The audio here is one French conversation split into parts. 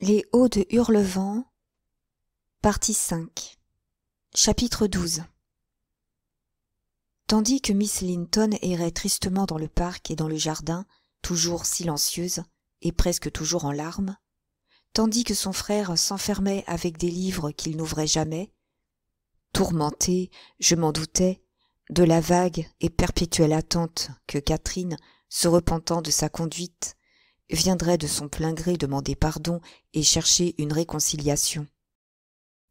Les Hauts de Hurlevent, partie 5, chapitre 12 Tandis que Miss Linton errait tristement dans le parc et dans le jardin, toujours silencieuse et presque toujours en larmes, tandis que son frère s'enfermait avec des livres qu'il n'ouvrait jamais, tourmenté, je m'en doutais, de la vague et perpétuelle attente que Catherine, se repentant de sa conduite, viendrait de son plein gré demander pardon et chercher une réconciliation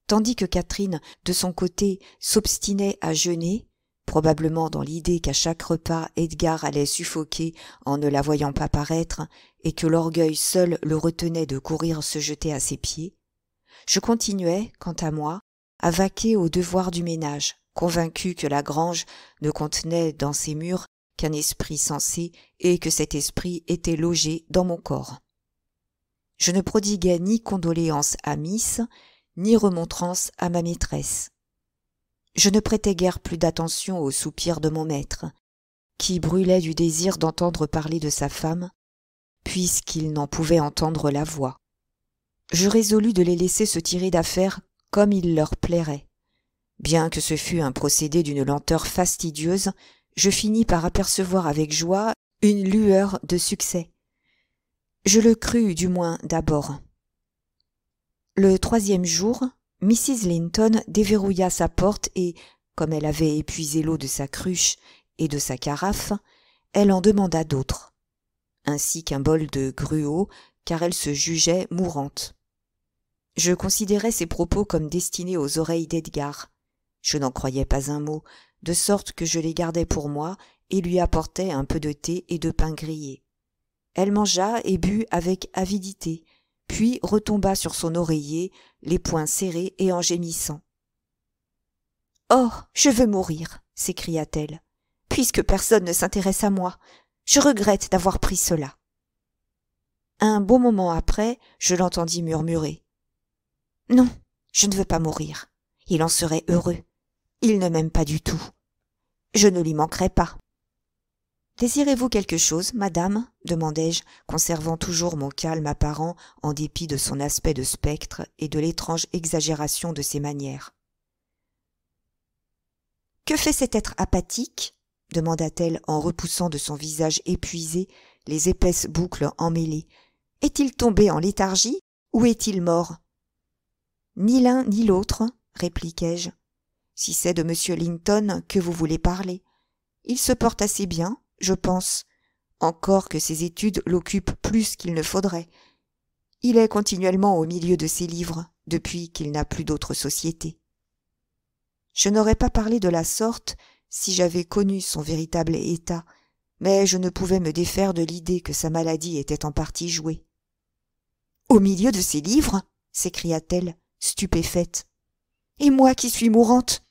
tandis que catherine de son côté s'obstinait à jeûner probablement dans l'idée qu'à chaque repas edgar allait suffoquer en ne la voyant pas paraître et que l'orgueil seul le retenait de courir se jeter à ses pieds je continuais quant à moi à vaquer aux devoirs du ménage convaincu que la grange ne contenait dans ses murs qu'un esprit sensé et que cet esprit était logé dans mon corps. Je ne prodiguai ni condoléances à Miss, ni remontrances à ma maîtresse. Je ne prêtais guère plus d'attention aux soupirs de mon maître, qui brûlait du désir d'entendre parler de sa femme, puisqu'il n'en pouvait entendre la voix. Je résolus de les laisser se tirer d'affaires comme il leur plairait, bien que ce fût un procédé d'une lenteur fastidieuse je finis par apercevoir avec joie une lueur de succès. Je le crus du moins d'abord. Le troisième jour, Mrs. Linton déverrouilla sa porte et, comme elle avait épuisé l'eau de sa cruche et de sa carafe, elle en demanda d'autres, ainsi qu'un bol de gruau, car elle se jugeait mourante. Je considérais ces propos comme destinés aux oreilles d'Edgar. Je n'en croyais pas un mot, de sorte que je les gardais pour moi et lui apportais un peu de thé et de pain grillé. Elle mangea et but avec avidité, puis retomba sur son oreiller, les poings serrés et en gémissant. Oh. Je veux mourir. S'écria t-elle, puisque personne ne s'intéresse à moi. Je regrette d'avoir pris cela. Un beau moment après, je l'entendis murmurer. Non, je ne veux pas mourir. Il en serait heureux il ne m'aime pas du tout. Je ne lui manquerai pas. Désirez-vous quelque chose, madame demandai-je, conservant toujours mon calme apparent en dépit de son aspect de spectre et de l'étrange exagération de ses manières. Que fait cet être apathique demanda-t-elle en repoussant de son visage épuisé les épaisses boucles emmêlées. Est-il tombé en léthargie ou est-il mort Ni l'un ni l'autre, répliquai-je, si c'est de m linton que vous voulez parler il se porte assez bien je pense encore que ses études l'occupent plus qu'il ne faudrait il est continuellement au milieu de ses livres depuis qu'il n'a plus d'autre société je n'aurais pas parlé de la sorte si j'avais connu son véritable état mais je ne pouvais me défaire de l'idée que sa maladie était en partie jouée au milieu de ses livres s'écria-t-elle stupéfaite et moi qui suis mourante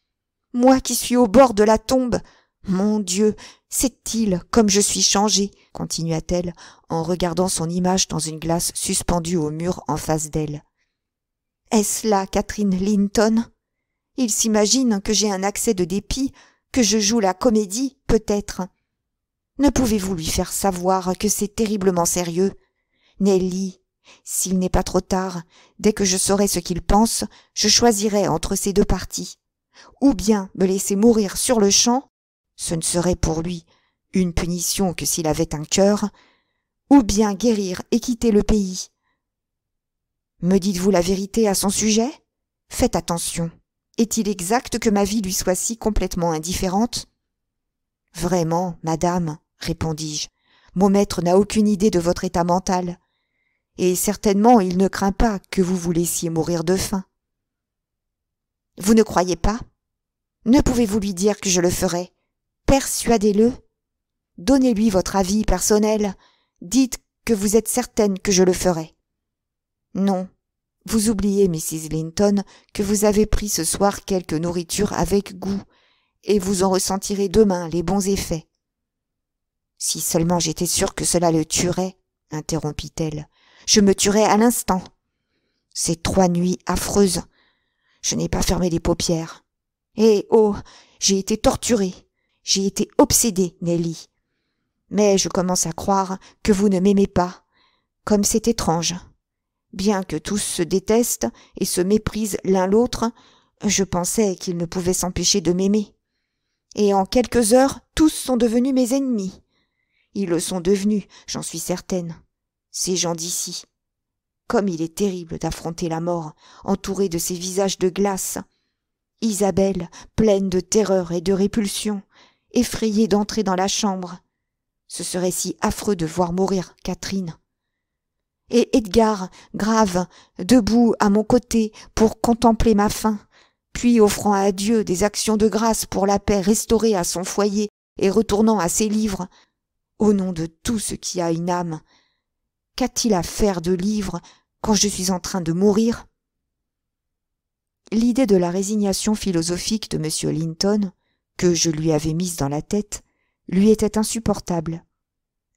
moi qui suis au bord de la tombe. Mon Dieu, c'est-il comme je suis changée continua-t-elle en regardant son image dans une glace suspendue au mur en face d'elle. Est-ce là Catherine Linton Il s'imagine que j'ai un accès de dépit, que je joue la comédie, peut-être. Ne pouvez-vous lui faire savoir que c'est terriblement sérieux Nelly, s'il n'est pas trop tard, dès que je saurai ce qu'il pense, je choisirai entre ces deux parties ou bien me laisser mourir sur le champ, ce ne serait pour lui une punition que s'il avait un cœur, ou bien guérir et quitter le pays. Me dites-vous la vérité à son sujet Faites attention. Est-il exact que ma vie lui soit si complètement indifférente Vraiment, madame, répondis-je, mon maître n'a aucune idée de votre état mental, et certainement il ne craint pas que vous vous laissiez mourir de faim. Vous ne croyez pas Ne pouvez-vous lui dire que je le ferai Persuadez-le. Donnez-lui votre avis personnel. Dites que vous êtes certaine que je le ferai. Non. Vous oubliez, Mrs. Linton, que vous avez pris ce soir quelque nourriture avec goût, et vous en ressentirez demain les bons effets. Si seulement j'étais sûre que cela le tuerait, interrompit-elle, je me tuerais à l'instant. Ces trois nuits affreuses, je n'ai pas fermé les paupières. Et eh, oh, j'ai été torturée. J'ai été obsédée, Nelly. Mais je commence à croire que vous ne m'aimez pas. Comme c'est étrange. Bien que tous se détestent et se méprisent l'un l'autre, je pensais qu'ils ne pouvaient s'empêcher de m'aimer. Et en quelques heures, tous sont devenus mes ennemis. Ils le sont devenus, j'en suis certaine. Ces gens d'ici. Comme il est terrible d'affronter la mort, entourée de ces visages de glace. Isabelle, pleine de terreur et de répulsion, effrayée d'entrer dans la chambre. Ce serait si affreux de voir mourir Catherine. Et Edgar, grave, debout à mon côté pour contempler ma fin, puis offrant à Dieu des actions de grâce pour la paix restaurée à son foyer et retournant à ses livres, au nom de tout ce qui a une âme Qu'a-t-il à faire de livres quand je suis en train de mourir L'idée de la résignation philosophique de M. Linton, que je lui avais mise dans la tête, lui était insupportable.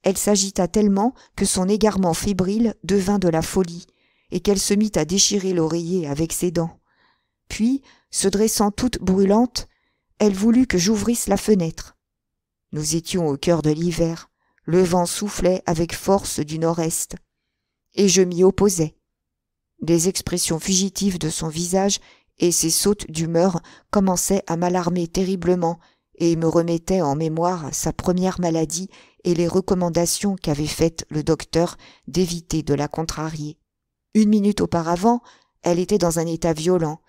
Elle s'agita tellement que son égarement fébrile devint de la folie, et qu'elle se mit à déchirer l'oreiller avec ses dents. Puis, se dressant toute brûlante, elle voulut que j'ouvrisse la fenêtre. Nous étions au cœur de l'hiver. Le vent soufflait avec force du nord-est. Et je m'y opposais. Les expressions fugitives de son visage et ses sautes d'humeur commençaient à m'alarmer terriblement et me remettaient en mémoire sa première maladie et les recommandations qu'avait faites le docteur d'éviter de la contrarier. Une minute auparavant, elle était dans un état violent,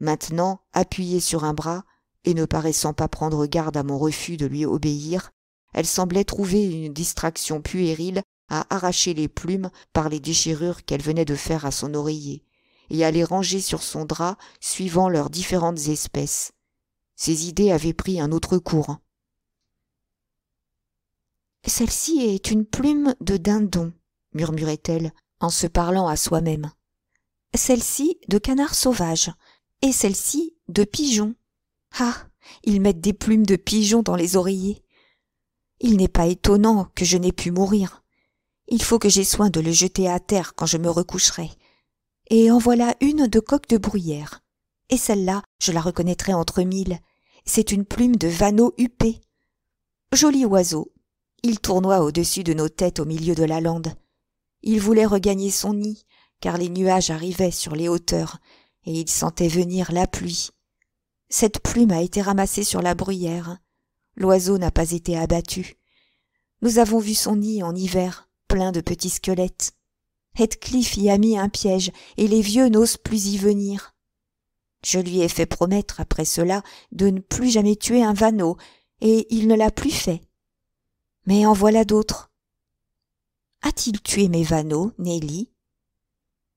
maintenant appuyée sur un bras et ne paraissant pas prendre garde à mon refus de lui obéir, elle semblait trouver une distraction puérile à arracher les plumes par les déchirures qu'elle venait de faire à son oreiller, et à les ranger sur son drap suivant leurs différentes espèces. Ses idées avaient pris un autre cours. Celle-ci est une plume de dindon, murmurait-elle en se parlant à soi-même. Celle-ci de canard sauvage, et celle-ci de pigeon. Ah, ils mettent des plumes de pigeon dans les oreillers. Il n'est pas étonnant que je n'ai pu mourir. Il faut que j'aie soin de le jeter à terre quand je me recoucherai. Et en voilà une de coque de bruyère. Et celle-là, je la reconnaîtrai entre mille. C'est une plume de vanneau huppé. Joli oiseau. Il tournoie au-dessus de nos têtes au milieu de la lande. Il voulait regagner son nid, car les nuages arrivaient sur les hauteurs, et il sentait venir la pluie. Cette plume a été ramassée sur la bruyère. L'oiseau n'a pas été abattu. Nous avons vu son nid en hiver, plein de petits squelettes. Heathcliff y a mis un piège, et les vieux n'osent plus y venir. Je lui ai fait promettre après cela de ne plus jamais tuer un vanneau, et il ne l'a plus fait. Mais en voilà d'autres. A-t-il tué mes vanneaux, Nelly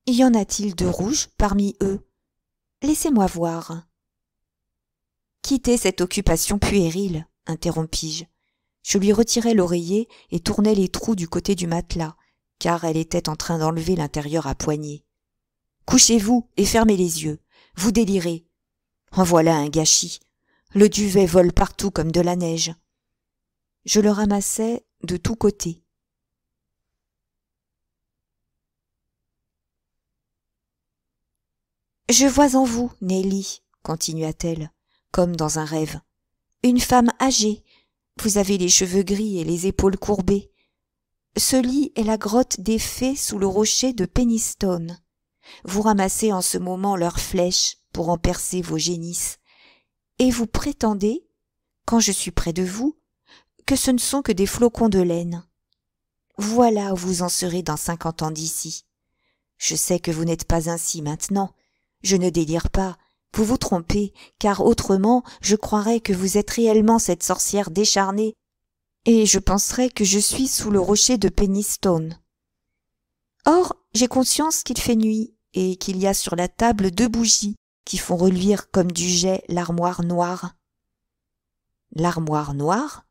Y en a-t-il de rouges parmi eux Laissez-moi voir. Quittez cette occupation puérile interrompis-je. Je lui retirai l'oreiller et tournai les trous du côté du matelas, car elle était en train d'enlever l'intérieur à poignée. Couchez-vous et fermez les yeux. Vous délirez. En voilà un gâchis. Le duvet vole partout comme de la neige. Je le ramassai de tous côtés. Je vois en vous, Nelly, continua-t-elle, comme dans un rêve, une femme âgée. Vous avez les cheveux gris et les épaules courbées. Ce lit est la grotte des fées sous le rocher de Penistone. Vous ramassez en ce moment leurs flèches pour en percer vos génisses. Et vous prétendez, quand je suis près de vous, que ce ne sont que des flocons de laine. Voilà où vous en serez dans cinquante ans d'ici. Je sais que vous n'êtes pas ainsi maintenant. Je ne délire pas, vous vous trompez, car autrement je croirais que vous êtes réellement cette sorcière décharnée, et je penserais que je suis sous le rocher de Pennystone. Or, j'ai conscience qu'il fait nuit, et qu'il y a sur la table deux bougies qui font reluire comme du jet l'armoire noire. L'armoire noire?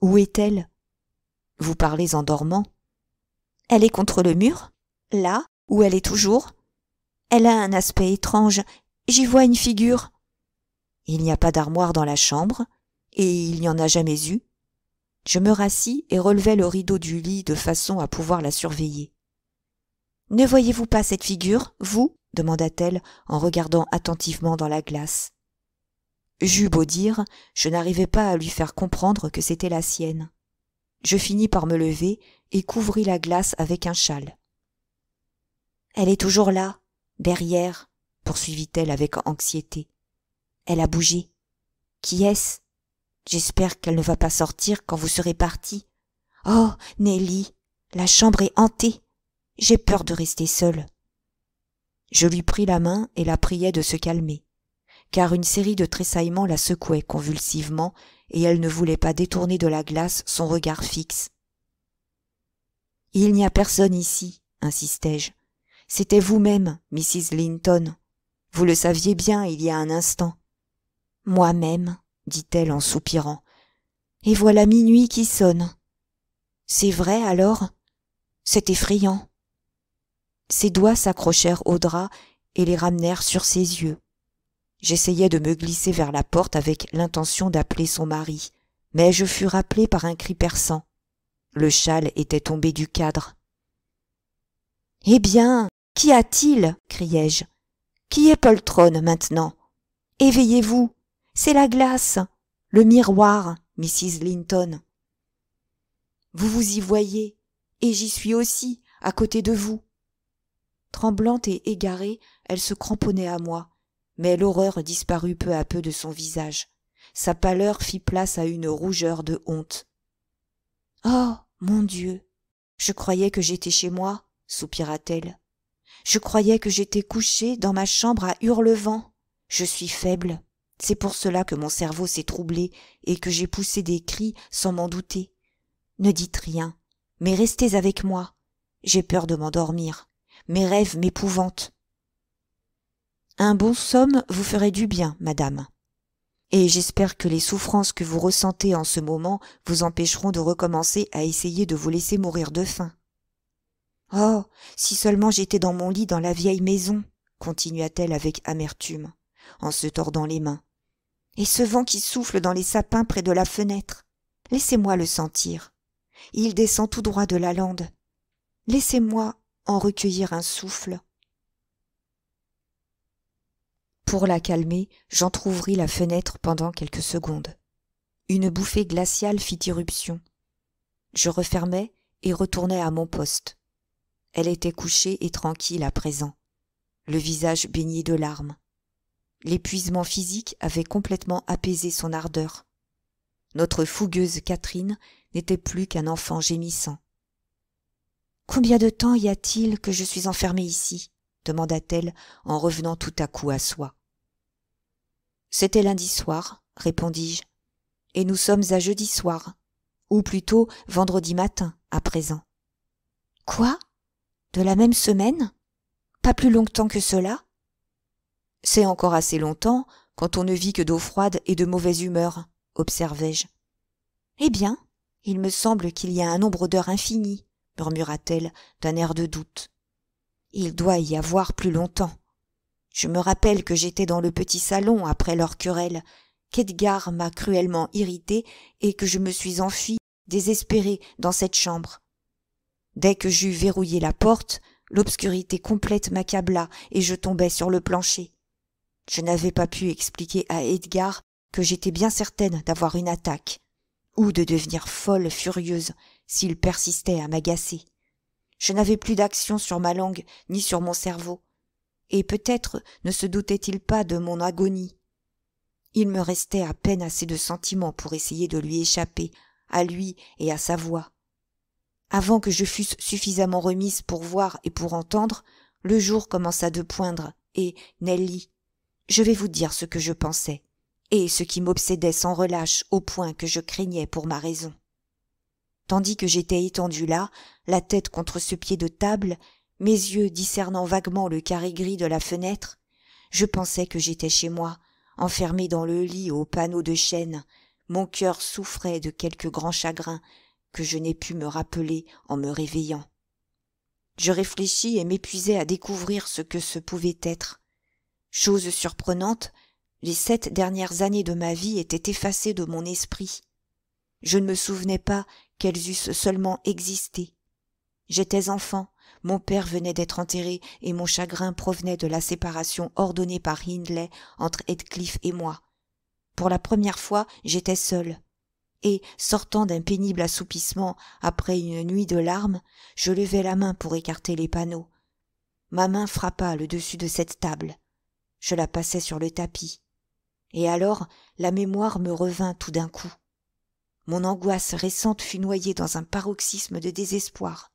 Où est-elle? Vous parlez en dormant. Elle est contre le mur, là où elle est toujours. Elle a un aspect étrange j'y vois une figure. Il n'y a pas d'armoire dans la chambre, et il n'y en a jamais eu. Je me rassis et relevai le rideau du lit de façon à pouvoir la surveiller. Ne voyez-vous pas cette figure, vous demanda-t-elle en regardant attentivement dans la glace. J'eus beau dire, je n'arrivais pas à lui faire comprendre que c'était la sienne. Je finis par me lever et couvris la glace avec un châle. Elle est toujours là, derrière, poursuivit-elle avec anxiété. Elle a bougé. Qui est-ce J'espère qu'elle ne va pas sortir quand vous serez partie. Oh, Nelly, la chambre est hantée. J'ai peur de rester seule. Je lui pris la main et la priai de se calmer, car une série de tressaillements la secouait convulsivement et elle ne voulait pas détourner de la glace son regard fixe. Il n'y a personne ici, insistai-je. C'était vous-même, Mrs. Linton vous le saviez bien il y a un instant. Moi-même, dit-elle en soupirant, et voilà minuit qui sonne. C'est vrai alors C'est effrayant. Ses doigts s'accrochèrent au drap et les ramenèrent sur ses yeux. J'essayais de me glisser vers la porte avec l'intention d'appeler son mari, mais je fus rappelé par un cri perçant. Le châle était tombé du cadre. Eh bien, qu'y a-t-il criai-je. Qui est poltronne maintenant Éveillez-vous. C'est la glace, le miroir, Mrs. Linton. Vous vous y voyez, et j'y suis aussi, à côté de vous. Tremblante et égarée, elle se cramponnait à moi, mais l'horreur disparut peu à peu de son visage. Sa pâleur fit place à une rougeur de honte. Oh. Mon Dieu. Je croyais que j'étais chez moi, soupira t-elle. Je croyais que j'étais couché dans ma chambre à hurlevent. Je suis faible. C'est pour cela que mon cerveau s'est troublé et que j'ai poussé des cris sans m'en douter. Ne dites rien, mais restez avec moi. J'ai peur de m'endormir. Mes rêves m'épouvantent. Un bon somme vous ferait du bien, madame. Et j'espère que les souffrances que vous ressentez en ce moment vous empêcheront de recommencer à essayer de vous laisser mourir de faim oh si seulement j'étais dans mon lit dans la vieille maison continua-t-elle avec amertume en se tordant les mains et ce vent qui souffle dans les sapins près de la fenêtre laissez-moi le sentir il descend tout droit de la lande laissez-moi en recueillir un souffle pour la calmer j'entr'ouvris la fenêtre pendant quelques secondes une bouffée glaciale fit irruption je refermai et retournai à mon poste elle était couchée et tranquille à présent, le visage baigné de larmes. L'épuisement physique avait complètement apaisé son ardeur. Notre fougueuse Catherine n'était plus qu'un enfant gémissant. Combien de temps y a-t-il que je suis enfermée ici demanda-t-elle en revenant tout à coup à soi. C'était lundi soir, répondis-je, et nous sommes à jeudi soir, ou plutôt vendredi matin à présent. Quoi de la même semaine Pas plus longtemps que cela C'est encore assez longtemps quand on ne vit que d'eau froide et de mauvaise humeur, observai-je. Eh bien, il me semble qu'il y a un nombre d'heures infini, murmura-t-elle d'un air de doute. Il doit y avoir plus longtemps. Je me rappelle que j'étais dans le petit salon après leur querelle, qu'Edgar m'a cruellement irritée et que je me suis enfuie, désespérée, dans cette chambre. Dès que j'eus verrouillé la porte, l'obscurité complète m'accabla et je tombai sur le plancher. Je n'avais pas pu expliquer à Edgar que j'étais bien certaine d'avoir une attaque, ou de devenir folle furieuse s'il persistait à m'agacer. Je n'avais plus d'action sur ma langue ni sur mon cerveau, et peut-être ne se doutait-il pas de mon agonie. Il me restait à peine assez de sentiments pour essayer de lui échapper, à lui et à sa voix. Avant que je fusse suffisamment remise pour voir et pour entendre, le jour commença de poindre, et Nelly, je vais vous dire ce que je pensais, et ce qui m'obsédait sans relâche au point que je craignais pour ma raison. Tandis que j'étais étendue là, la tête contre ce pied de table, mes yeux discernant vaguement le carré gris de la fenêtre, je pensais que j'étais chez moi, enfermée dans le lit au panneau de chêne, mon cœur souffrait de quelque grand chagrin, que je n'ai pu me rappeler en me réveillant. Je réfléchis et m'épuisais à découvrir ce que ce pouvait être. Chose surprenante, les sept dernières années de ma vie étaient effacées de mon esprit. Je ne me souvenais pas qu'elles eussent seulement existé. J'étais enfant, mon père venait d'être enterré et mon chagrin provenait de la séparation ordonnée par Hindley entre Heathcliff et moi. Pour la première fois, j'étais seule et sortant d'un pénible assoupissement après une nuit de larmes je levai la main pour écarter les panneaux ma main frappa le dessus de cette table je la passai sur le tapis et alors la mémoire me revint tout d'un coup mon angoisse récente fut noyée dans un paroxysme de désespoir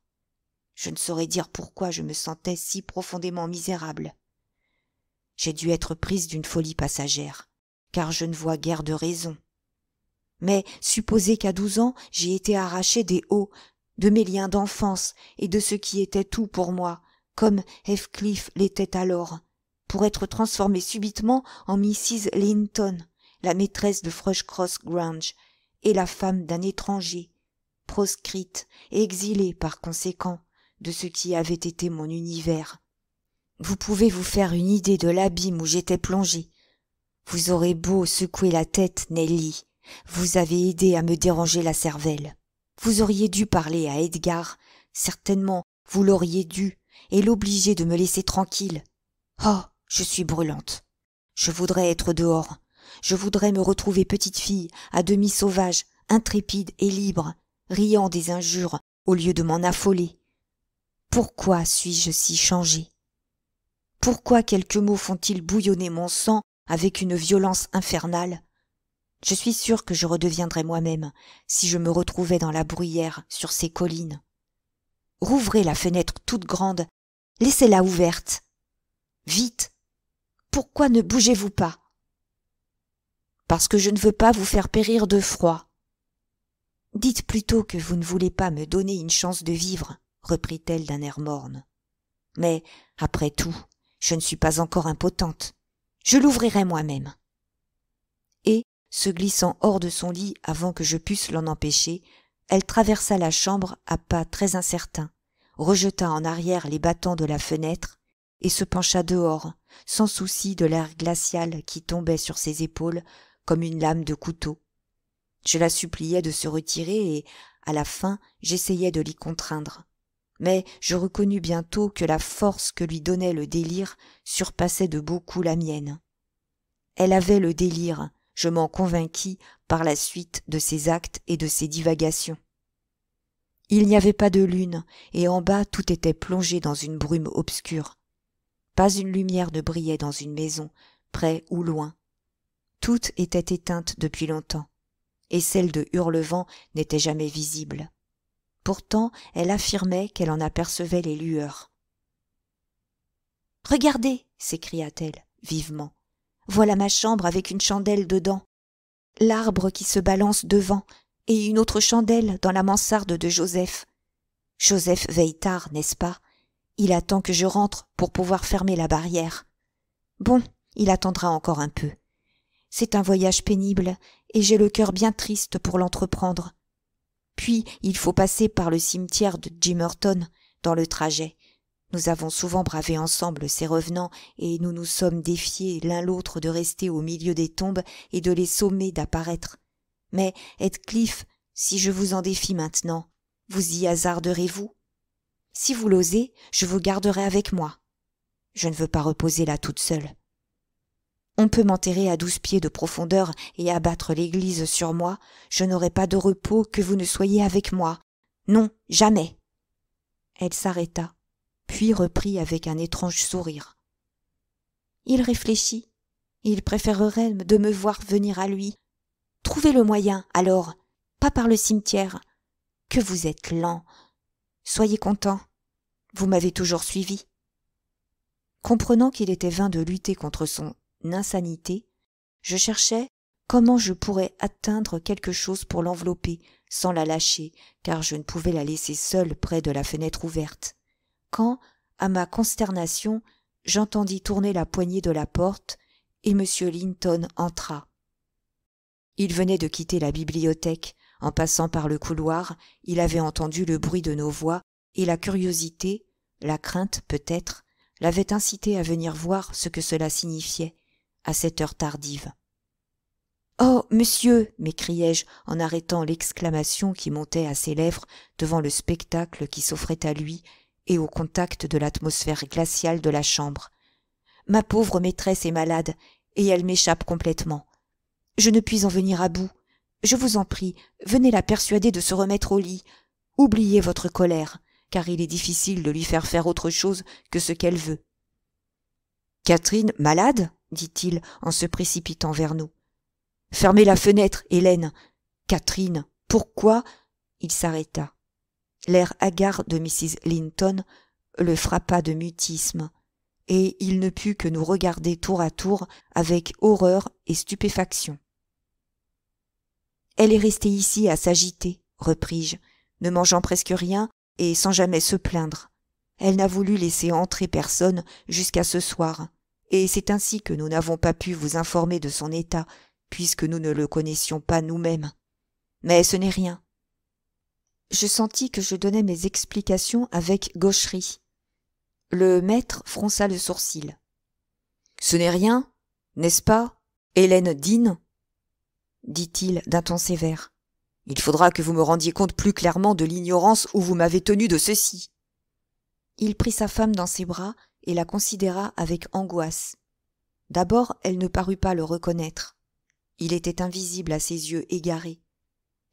je ne saurais dire pourquoi je me sentais si profondément misérable j'ai dû être prise d'une folie passagère car je ne vois guère de raison mais supposez qu'à douze ans j'ai été arrachée des hauts de mes liens d'enfance et de ce qui était tout pour moi comme heathcliff l'était alors pour être transformée subitement en mrs linton la maîtresse de Cross Grange et la femme d'un étranger proscrite et exilée par conséquent de ce qui avait été mon univers vous pouvez vous faire une idée de l'abîme où j'étais plongée vous aurez beau secouer la tête nelly vous avez aidé à me déranger la cervelle. Vous auriez dû parler à Edgar. Certainement, vous l'auriez dû, et l'obliger de me laisser tranquille. Oh, je suis brûlante. Je voudrais être dehors. Je voudrais me retrouver petite fille, à demi sauvage, intrépide et libre, riant des injures au lieu de m'en affoler. Pourquoi suis-je si changée Pourquoi quelques mots font-ils bouillonner mon sang avec une violence infernale je suis sûre que je redeviendrai moi-même si je me retrouvais dans la bruyère sur ces collines. Rouvrez la fenêtre toute grande, laissez-la ouverte. Vite. Pourquoi ne bougez-vous pas Parce que je ne veux pas vous faire périr de froid. Dites plutôt que vous ne voulez pas me donner une chance de vivre, reprit-elle d'un air morne. Mais, après tout, je ne suis pas encore impotente. Je l'ouvrirai moi-même se glissant hors de son lit avant que je pusse l'en empêcher, elle traversa la chambre à pas très incertains, rejeta en arrière les battants de la fenêtre et se pencha dehors, sans souci de l'air glacial qui tombait sur ses épaules comme une lame de couteau. Je la suppliais de se retirer et, à la fin, j'essayai de l'y contraindre. Mais je reconnus bientôt que la force que lui donnait le délire surpassait de beaucoup la mienne. Elle avait le délire, je m'en convainquis par la suite de ses actes et de ses divagations. Il n'y avait pas de lune, et en bas tout était plongé dans une brume obscure. Pas une lumière ne brillait dans une maison, près ou loin. Tout était éteinte depuis longtemps, et celle de Hurlevent n'était jamais visible. Pourtant, elle affirmait qu'elle en apercevait les lueurs. Regardez s'écria-t-elle vivement. Voilà ma chambre avec une chandelle dedans, l'arbre qui se balance devant, et une autre chandelle dans la mansarde de Joseph. Joseph veille tard, n'est-ce pas Il attend que je rentre pour pouvoir fermer la barrière. Bon, il attendra encore un peu. C'est un voyage pénible, et j'ai le cœur bien triste pour l'entreprendre. Puis il faut passer par le cimetière de Jimmerton dans le trajet, nous avons souvent bravé ensemble ces revenants et nous nous sommes défiés l'un l'autre de rester au milieu des tombes et de les sommer d'apparaître mais heathcliff si je vous en défie maintenant vous y hasarderez vous si vous l'osez je vous garderai avec moi je ne veux pas reposer là toute seule on peut m'enterrer à douze pieds de profondeur et abattre l'église sur moi je n'aurai pas de repos que vous ne soyez avec moi non jamais elle s'arrêta puis reprit avec un étrange sourire il réfléchit il préférerait de me voir venir à lui trouvez le moyen alors pas par le cimetière que vous êtes lent soyez content vous m'avez toujours suivi comprenant qu'il était vain de lutter contre son insanité je cherchais comment je pourrais atteindre quelque chose pour l'envelopper sans la lâcher car je ne pouvais la laisser seule près de la fenêtre ouverte quand, à ma consternation, j'entendis tourner la poignée de la porte et m linton entra il venait de quitter la bibliothèque en passant par le couloir il avait entendu le bruit de nos voix et la curiosité la crainte peut-être l'avait incité à venir voir ce que cela signifiait à cette heure tardive oh monsieur m'écriai-je en arrêtant l'exclamation qui montait à ses lèvres devant le spectacle qui s'offrait à lui et au contact de l'atmosphère glaciale de la chambre. Ma pauvre maîtresse est malade, et elle m'échappe complètement. Je ne puis en venir à bout. Je vous en prie, venez la persuader de se remettre au lit. Oubliez votre colère, car il est difficile de lui faire faire autre chose que ce qu'elle veut. Catherine, malade dit-il en se précipitant vers nous. Fermez la fenêtre, Hélène. Catherine, pourquoi Il s'arrêta. L'air hagard de Mrs. Linton le frappa de mutisme, et il ne put que nous regarder tour à tour avec horreur et stupéfaction. Elle est restée ici à s'agiter, repris-je, ne mangeant presque rien et sans jamais se plaindre. Elle n'a voulu laisser entrer personne jusqu'à ce soir, et c'est ainsi que nous n'avons pas pu vous informer de son état, puisque nous ne le connaissions pas nous-mêmes. Mais ce n'est rien, je sentis que je donnais mes explications avec gaucherie. Le maître fronça le sourcil. Ce n'est rien, n'est-ce pas, Hélène Dean dit-il d'un ton sévère. Il faudra que vous me rendiez compte plus clairement de l'ignorance où vous m'avez tenu de ceci. Il prit sa femme dans ses bras et la considéra avec angoisse. D'abord, elle ne parut pas le reconnaître. Il était invisible à ses yeux égarés.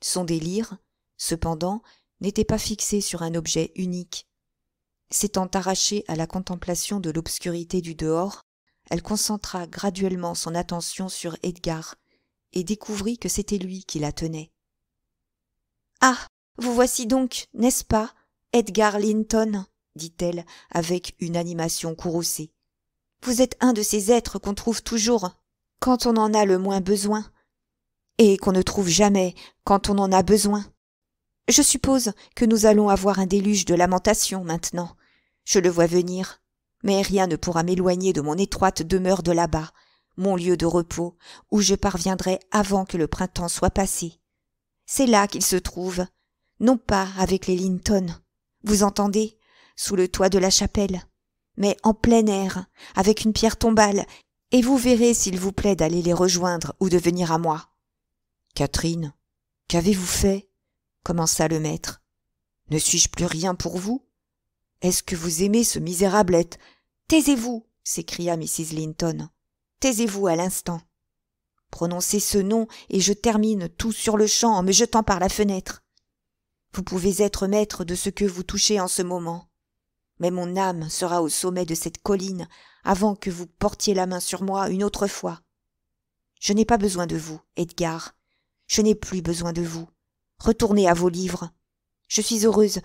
Son délire, cependant n'était pas fixée sur un objet unique s'étant arrachée à la contemplation de l'obscurité du dehors elle concentra graduellement son attention sur edgar et découvrit que c'était lui qui la tenait ah vous voici donc n'est-ce pas edgar linton dit-elle avec une animation courroucée vous êtes un de ces êtres qu'on trouve toujours quand on en a le moins besoin et qu'on ne trouve jamais quand on en a besoin je suppose que nous allons avoir un déluge de lamentations maintenant. Je le vois venir. Mais rien ne pourra m'éloigner de mon étroite demeure de là-bas, mon lieu de repos, où je parviendrai avant que le printemps soit passé. C'est là qu'il se trouve, non pas avec les Linton, vous entendez, sous le toit de la chapelle, mais en plein air, avec une pierre tombale, et vous verrez s'il vous plaît d'aller les rejoindre ou de venir à moi. Catherine, qu'avez-vous fait commença le maître. Ne suis-je plus rien pour vous Est-ce que vous aimez ce misérable être Taisez-vous s'écria Mrs. Linton. Taisez-vous à l'instant. Prononcez ce nom et je termine tout sur le champ en me jetant par la fenêtre. Vous pouvez être maître de ce que vous touchez en ce moment. Mais mon âme sera au sommet de cette colline avant que vous portiez la main sur moi une autre fois. Je n'ai pas besoin de vous, Edgar. Je n'ai plus besoin de vous. Retournez à vos livres. Je suis heureuse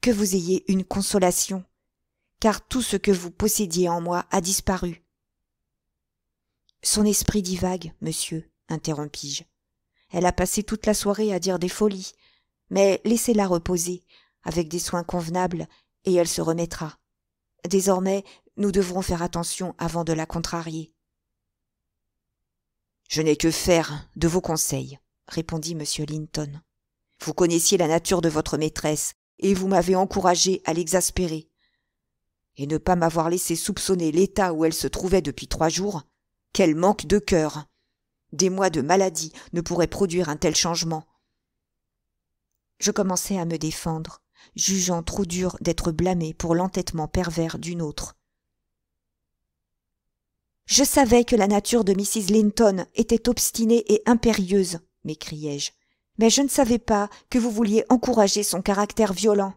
que vous ayez une consolation, car tout ce que vous possédiez en moi a disparu. Son esprit divague, monsieur, interrompis-je. Elle a passé toute la soirée à dire des folies, mais laissez-la reposer, avec des soins convenables, et elle se remettra. Désormais, nous devrons faire attention avant de la contrarier. Je n'ai que faire de vos conseils, répondit Linton. Vous connaissiez la nature de votre maîtresse, et vous m'avez encouragé à l'exaspérer. Et ne pas m'avoir laissé soupçonner l'état où elle se trouvait depuis trois jours, quel manque de cœur. Des mois de maladie ne pourraient produire un tel changement. Je commençais à me défendre, jugeant trop dur d'être blâmé pour l'entêtement pervers d'une autre. Je savais que la nature de Mrs. Linton était obstinée et impérieuse, m'écriai-je mais je ne savais pas que vous vouliez encourager son caractère violent.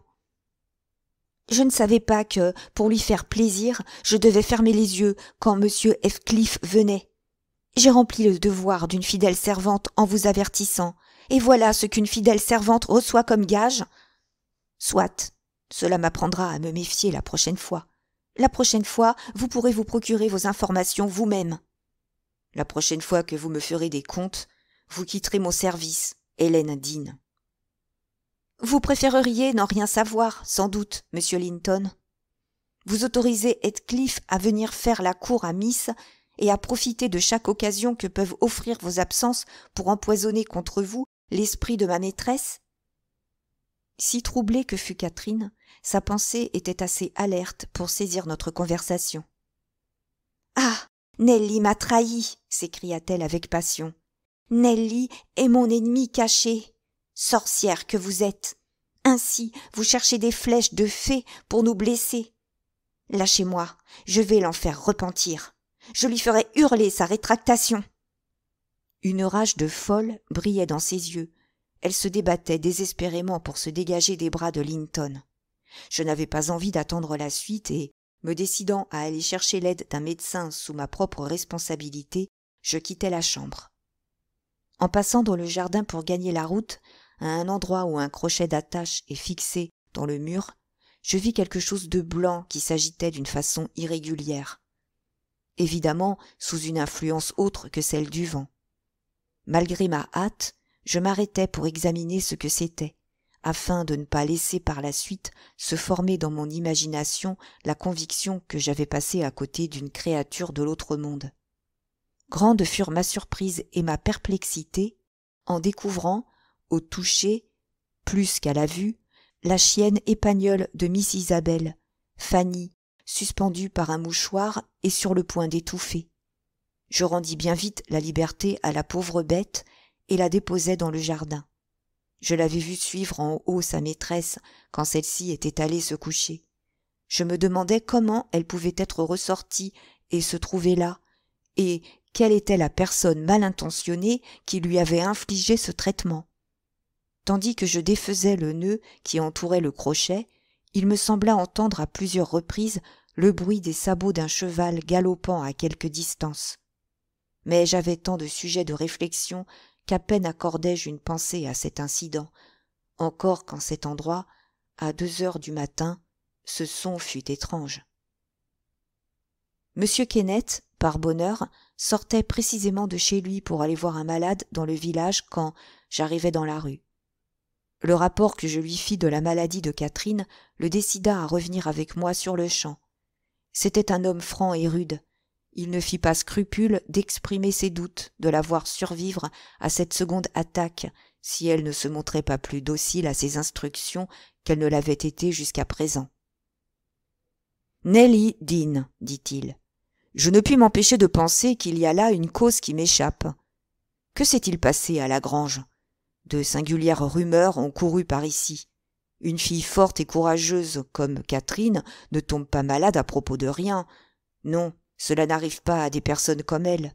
Je ne savais pas que, pour lui faire plaisir, je devais fermer les yeux quand M. F. Cliff venait. J'ai rempli le devoir d'une fidèle servante en vous avertissant, et voilà ce qu'une fidèle servante reçoit comme gage. Soit, cela m'apprendra à me méfier la prochaine fois. La prochaine fois, vous pourrez vous procurer vos informations vous-même. La prochaine fois que vous me ferez des comptes, vous quitterez mon service Hélène Dean Vous préféreriez n'en rien savoir, sans doute, monsieur Linton. Vous autorisez Heathcliff à venir faire la cour à Miss et à profiter de chaque occasion que peuvent offrir vos absences pour empoisonner contre vous l'esprit de ma maîtresse Si troublée que fût Catherine, sa pensée était assez alerte pour saisir notre conversation. Ah Nelly m'a trahi s'écria-t-elle avec passion. Nelly est mon ennemi caché. Sorcière que vous êtes. Ainsi, vous cherchez des flèches de fées pour nous blesser. Lâchez-moi, je vais l'en faire repentir. Je lui ferai hurler sa rétractation. Une rage de folle brillait dans ses yeux. Elle se débattait désespérément pour se dégager des bras de Linton. Je n'avais pas envie d'attendre la suite et, me décidant à aller chercher l'aide d'un médecin sous ma propre responsabilité, je quittai la chambre. En passant dans le jardin pour gagner la route, à un endroit où un crochet d'attache est fixé dans le mur, je vis quelque chose de blanc qui s'agitait d'une façon irrégulière, évidemment sous une influence autre que celle du vent. Malgré ma hâte, je m'arrêtai pour examiner ce que c'était, afin de ne pas laisser par la suite se former dans mon imagination la conviction que j'avais passé à côté d'une créature de l'autre monde. Grande furent ma surprise et ma perplexité en découvrant, au toucher, plus qu'à la vue, la chienne épagnole de Miss Isabelle, Fanny, suspendue par un mouchoir et sur le point d'étouffer. Je rendis bien vite la liberté à la pauvre bête et la déposai dans le jardin. Je l'avais vue suivre en haut sa maîtresse quand celle-ci était allée se coucher. Je me demandais comment elle pouvait être ressortie et se trouver là, et quelle était la personne mal intentionnée qui lui avait infligé ce traitement tandis que je défaisais le nœud qui entourait le crochet il me sembla entendre à plusieurs reprises le bruit des sabots d'un cheval galopant à quelque distance mais j'avais tant de sujets de réflexion qu'à peine accordais je une pensée à cet incident encore qu'en cet endroit à deux heures du matin ce son fut étrange Monsieur kennett par bonheur sortait précisément de chez lui pour aller voir un malade dans le village quand j'arrivais dans la rue le rapport que je lui fis de la maladie de catherine le décida à revenir avec moi sur-le-champ c'était un homme franc et rude il ne fit pas scrupule d'exprimer ses doutes de la voir survivre à cette seconde attaque si elle ne se montrait pas plus docile à ses instructions qu'elle ne l'avait été jusqu'à présent Nelly Dean, dit-il je ne puis m'empêcher de penser qu'il y a là une cause qui m'échappe. Que s'est-il passé à la grange De singulières rumeurs ont couru par ici. Une fille forte et courageuse comme Catherine ne tombe pas malade à propos de rien. Non, cela n'arrive pas à des personnes comme elle.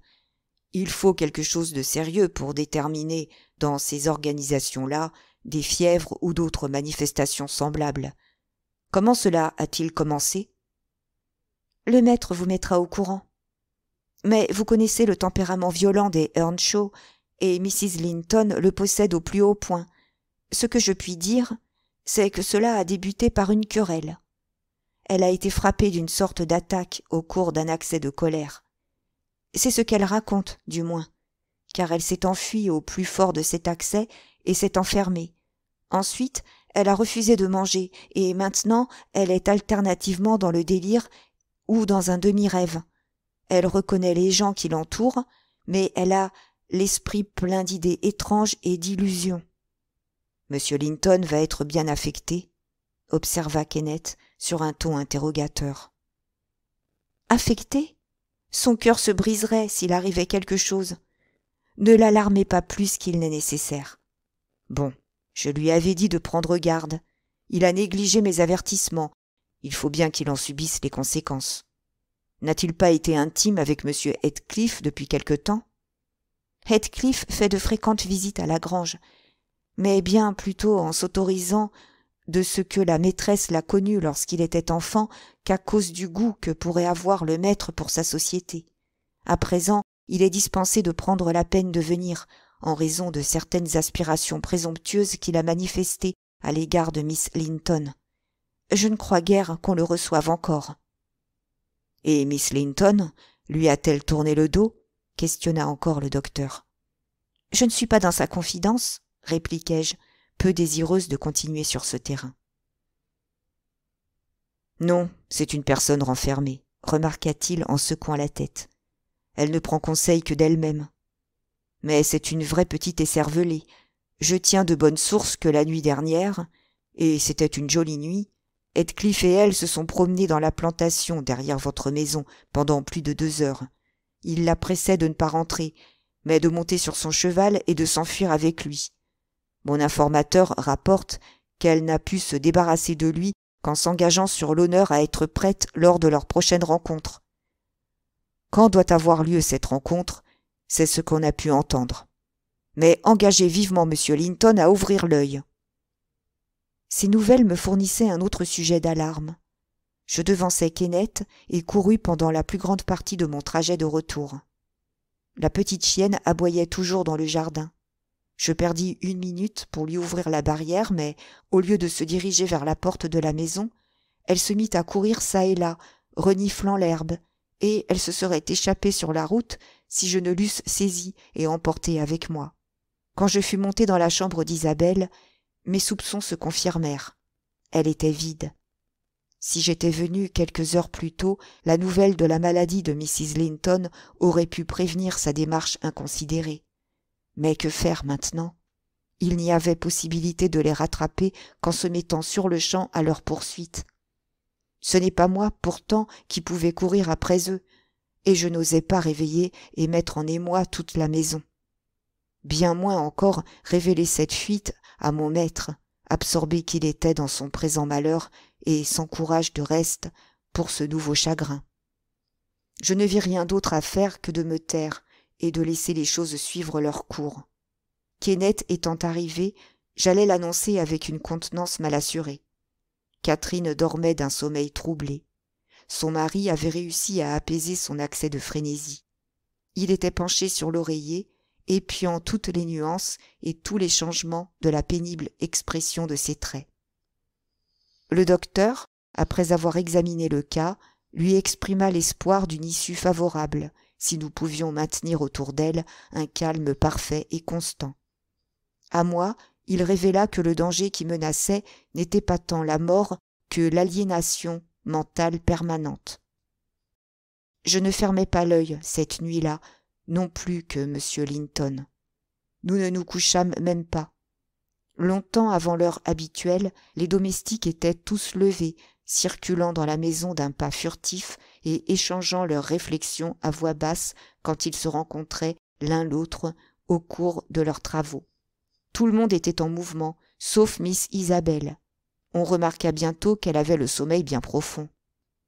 Il faut quelque chose de sérieux pour déterminer, dans ces organisations-là, des fièvres ou d'autres manifestations semblables. Comment cela a-t-il commencé le maître vous mettra au courant. Mais vous connaissez le tempérament violent des Earnshaw, et Mrs. Linton le possède au plus haut point. Ce que je puis dire, c'est que cela a débuté par une querelle. Elle a été frappée d'une sorte d'attaque au cours d'un accès de colère. C'est ce qu'elle raconte, du moins, car elle s'est enfuie au plus fort de cet accès et s'est enfermée. Ensuite, elle a refusé de manger, et maintenant elle est alternativement dans le délire ou dans un demi-rêve. Elle reconnaît les gens qui l'entourent, mais elle a l'esprit plein d'idées étranges et d'illusions. Monsieur Linton va être bien affecté, observa Kenneth sur un ton interrogateur. Affecté Son cœur se briserait s'il arrivait quelque chose. Ne l'alarmez pas plus qu'il n'est nécessaire. Bon, je lui avais dit de prendre garde. Il a négligé mes avertissements il faut bien qu'il en subisse les conséquences. N'a-t-il pas été intime avec M. Heathcliff depuis quelque temps Heathcliff fait de fréquentes visites à la grange, mais bien plutôt en s'autorisant de ce que la maîtresse l'a connu lorsqu'il était enfant qu'à cause du goût que pourrait avoir le maître pour sa société. À présent, il est dispensé de prendre la peine de venir, en raison de certaines aspirations présomptueuses qu'il a manifestées à l'égard de Miss Linton je ne crois guère qu'on le reçoive encore. Et Miss Linton lui a-t-elle tourné le dos questionna encore le docteur. Je ne suis pas dans sa confidence, répliquai-je, peu désireuse de continuer sur ce terrain. Non, c'est une personne renfermée, remarqua-t-il en secouant la tête. Elle ne prend conseil que d'elle-même. Mais c'est une vraie petite écervelée. Je tiens de bonne source que la nuit dernière, et c'était une jolie nuit, Edcliffe et elle se sont promenés dans la plantation derrière votre maison pendant plus de deux heures. Il la pressait de ne pas rentrer, mais de monter sur son cheval et de s'enfuir avec lui. Mon informateur rapporte qu'elle n'a pu se débarrasser de lui qu'en s'engageant sur l'honneur à être prête lors de leur prochaine rencontre. Quand doit avoir lieu cette rencontre, c'est ce qu'on a pu entendre. Mais engagez vivement M. Linton à ouvrir l'œil. Ces nouvelles me fournissaient un autre sujet d'alarme. Je devançais Kenneth et courus pendant la plus grande partie de mon trajet de retour. La petite chienne aboyait toujours dans le jardin. Je perdis une minute pour lui ouvrir la barrière, mais, au lieu de se diriger vers la porte de la maison, elle se mit à courir çà et là, reniflant l'herbe, et elle se serait échappée sur la route si je ne l'eusse saisie et emportée avec moi. Quand je fus monté dans la chambre d'Isabelle, mes soupçons se confirmèrent elle était vide si j'étais venu quelques heures plus tôt la nouvelle de la maladie de mrs linton aurait pu prévenir sa démarche inconsidérée mais que faire maintenant il n'y avait possibilité de les rattraper qu'en se mettant sur-le-champ à leur poursuite ce n'est pas moi pourtant qui pouvais courir après eux et je n'osais pas réveiller et mettre en émoi toute la maison bien moins encore révéler cette fuite à mon maître absorbé qu'il était dans son présent malheur et sans courage de reste pour ce nouveau chagrin je ne vis rien d'autre à faire que de me taire et de laisser les choses suivre leur cours Kenneth étant arrivé j'allais l'annoncer avec une contenance mal assurée catherine dormait d'un sommeil troublé son mari avait réussi à apaiser son accès de frénésie il était penché sur l'oreiller épiant toutes les nuances et tous les changements de la pénible expression de ses traits. Le docteur, après avoir examiné le cas, lui exprima l'espoir d'une issue favorable, si nous pouvions maintenir autour d'elle un calme parfait et constant. À moi, il révéla que le danger qui menaçait n'était pas tant la mort que l'aliénation mentale permanente. Je ne fermais pas l'œil cette nuit-là non plus que m linton nous ne nous couchâmes même pas longtemps avant l'heure habituelle les domestiques étaient tous levés circulant dans la maison d'un pas furtif et échangeant leurs réflexions à voix basse quand ils se rencontraient l'un l'autre au cours de leurs travaux tout le monde était en mouvement sauf miss isabelle on remarqua bientôt qu'elle avait le sommeil bien profond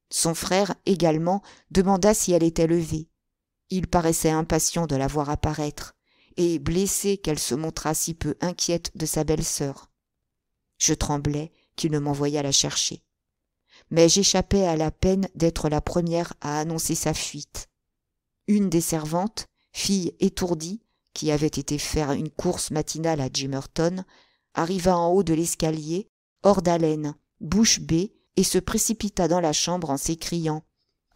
son frère également demanda si elle était levée il paraissait impatient de la voir apparaître, et blessé qu'elle se montrât si peu inquiète de sa belle-sœur. Je tremblais qu'il ne m'envoyât la chercher. Mais j'échappais à la peine d'être la première à annoncer sa fuite. Une des servantes, fille étourdie, qui avait été faire une course matinale à Jimmerton, arriva en haut de l'escalier, hors d'haleine, bouche bée, et se précipita dans la chambre en s'écriant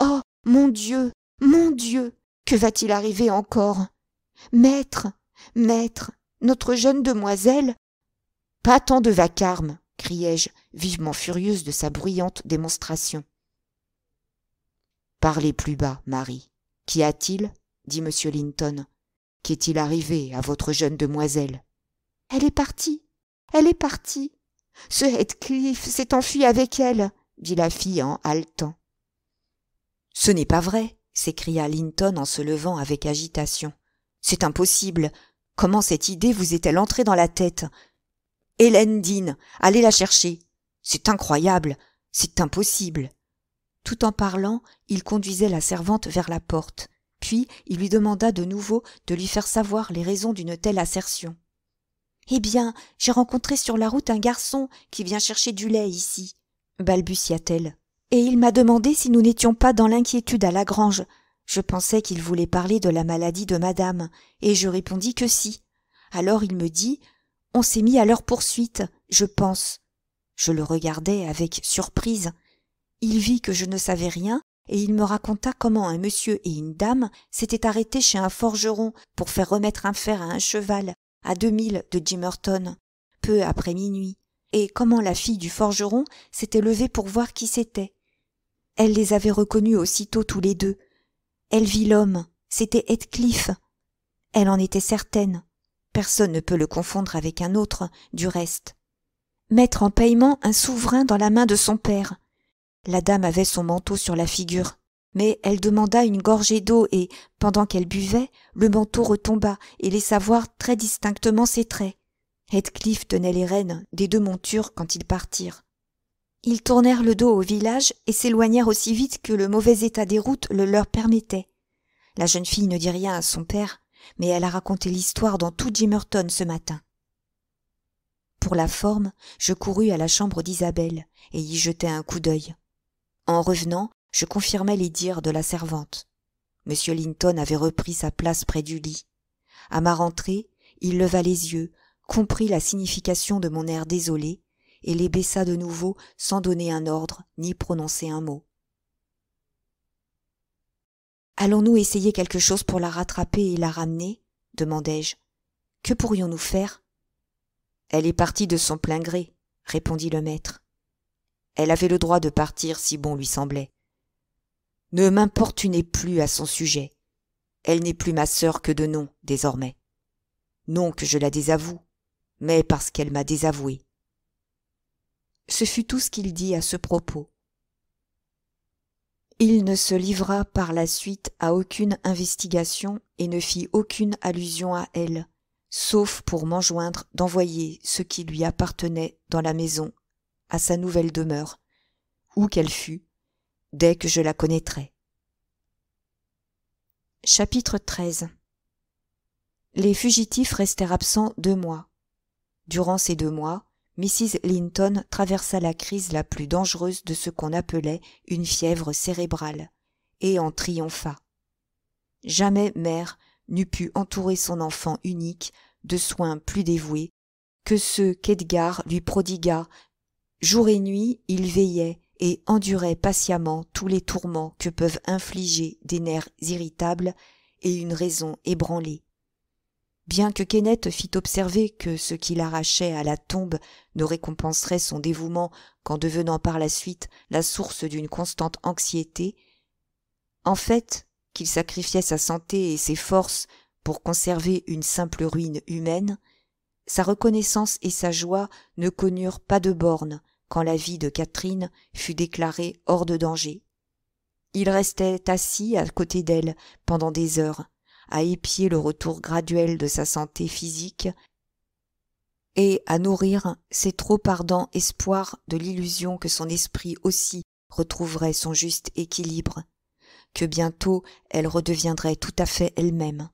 Oh mon Dieu mon Dieu que va-t-il arriver encore Maître, maître, notre jeune demoiselle Pas tant de vacarme, criai-je, vivement furieuse de sa bruyante démonstration. Parlez plus bas, Marie. Qu'y a-t-il dit M. Linton. Qu'est-il arrivé à votre jeune demoiselle Elle est partie, elle est partie. Ce Heathcliff s'est enfui avec elle, dit la fille en haletant. Ce n'est pas vrai, s'écria linton en se levant avec agitation c'est impossible comment cette idée vous est-elle entrée dans la tête hélène dean allez la chercher c'est incroyable c'est impossible tout en parlant il conduisait la servante vers la porte puis il lui demanda de nouveau de lui faire savoir les raisons d'une telle assertion eh bien j'ai rencontré sur la route un garçon qui vient chercher du lait ici balbutia-t-elle et il m'a demandé si nous n'étions pas dans l'inquiétude à la grange. Je pensais qu'il voulait parler de la maladie de madame, et je répondis que si. Alors il me dit On s'est mis à leur poursuite, je pense. Je le regardais avec surprise. Il vit que je ne savais rien, et il me raconta comment un monsieur et une dame s'étaient arrêtés chez un forgeron pour faire remettre un fer à un cheval, à deux milles de Jimmerton, peu après minuit et comment la fille du forgeron s'était levée pour voir qui c'était. Elle les avait reconnus aussitôt tous les deux. Elle vit l'homme, c'était Heathcliff. Elle en était certaine. Personne ne peut le confondre avec un autre, du reste. Mettre en paiement un souverain dans la main de son père. La dame avait son manteau sur la figure, mais elle demanda une gorgée d'eau et, pendant qu'elle buvait, le manteau retomba et laissa voir très distinctement ses traits. Heathcliff tenait les rênes des deux montures quand ils partirent. Ils tournèrent le dos au village et s'éloignèrent aussi vite que le mauvais état des routes le leur permettait. La jeune fille ne dit rien à son père, mais elle a raconté l'histoire dans tout Jimmerton ce matin. Pour la forme, je courus à la chambre d'Isabelle et y jetai un coup d'œil. En revenant, je confirmai les dires de la servante. M. Linton avait repris sa place près du lit. À ma rentrée, il leva les yeux, comprit la signification de mon air désolé et les baissa de nouveau sans donner un ordre ni prononcer un mot. Allons-nous essayer quelque chose pour la rattraper et la ramener demandai-je. Que pourrions-nous faire Elle est partie de son plein gré, répondit le maître. Elle avait le droit de partir si bon lui semblait. Ne m'importunez plus à son sujet. Elle n'est plus ma sœur que de nom, désormais. Non que je la désavoue, mais parce qu'elle m'a désavoué. Ce fut tout ce qu'il dit à ce propos. Il ne se livra par la suite à aucune investigation et ne fit aucune allusion à elle, sauf pour m'enjoindre d'envoyer ce qui lui appartenait dans la maison à sa nouvelle demeure, où qu'elle fût, dès que je la connaîtrais. Chapitre 13 Les fugitifs restèrent absents deux mois. Durant ces deux mois, Mrs. Linton traversa la crise la plus dangereuse de ce qu'on appelait une fièvre cérébrale, et en triompha. Jamais mère n'eût pu entourer son enfant unique de soins plus dévoués que ceux qu'Edgar lui prodigua. Jour et nuit, il veillait et endurait patiemment tous les tourments que peuvent infliger des nerfs irritables et une raison ébranlée bien que Kenneth fit observer que ce qu'il arrachait à la tombe ne récompenserait son dévouement qu'en devenant par la suite la source d'une constante anxiété en fait qu'il sacrifiait sa santé et ses forces pour conserver une simple ruine humaine sa reconnaissance et sa joie ne connurent pas de bornes quand la vie de catherine fut déclarée hors de danger il restait assis à côté d'elle pendant des heures à épier le retour graduel de sa santé physique et à nourrir ses trop ardents espoirs de l'illusion que son esprit aussi retrouverait son juste équilibre, que bientôt elle redeviendrait tout à fait elle-même.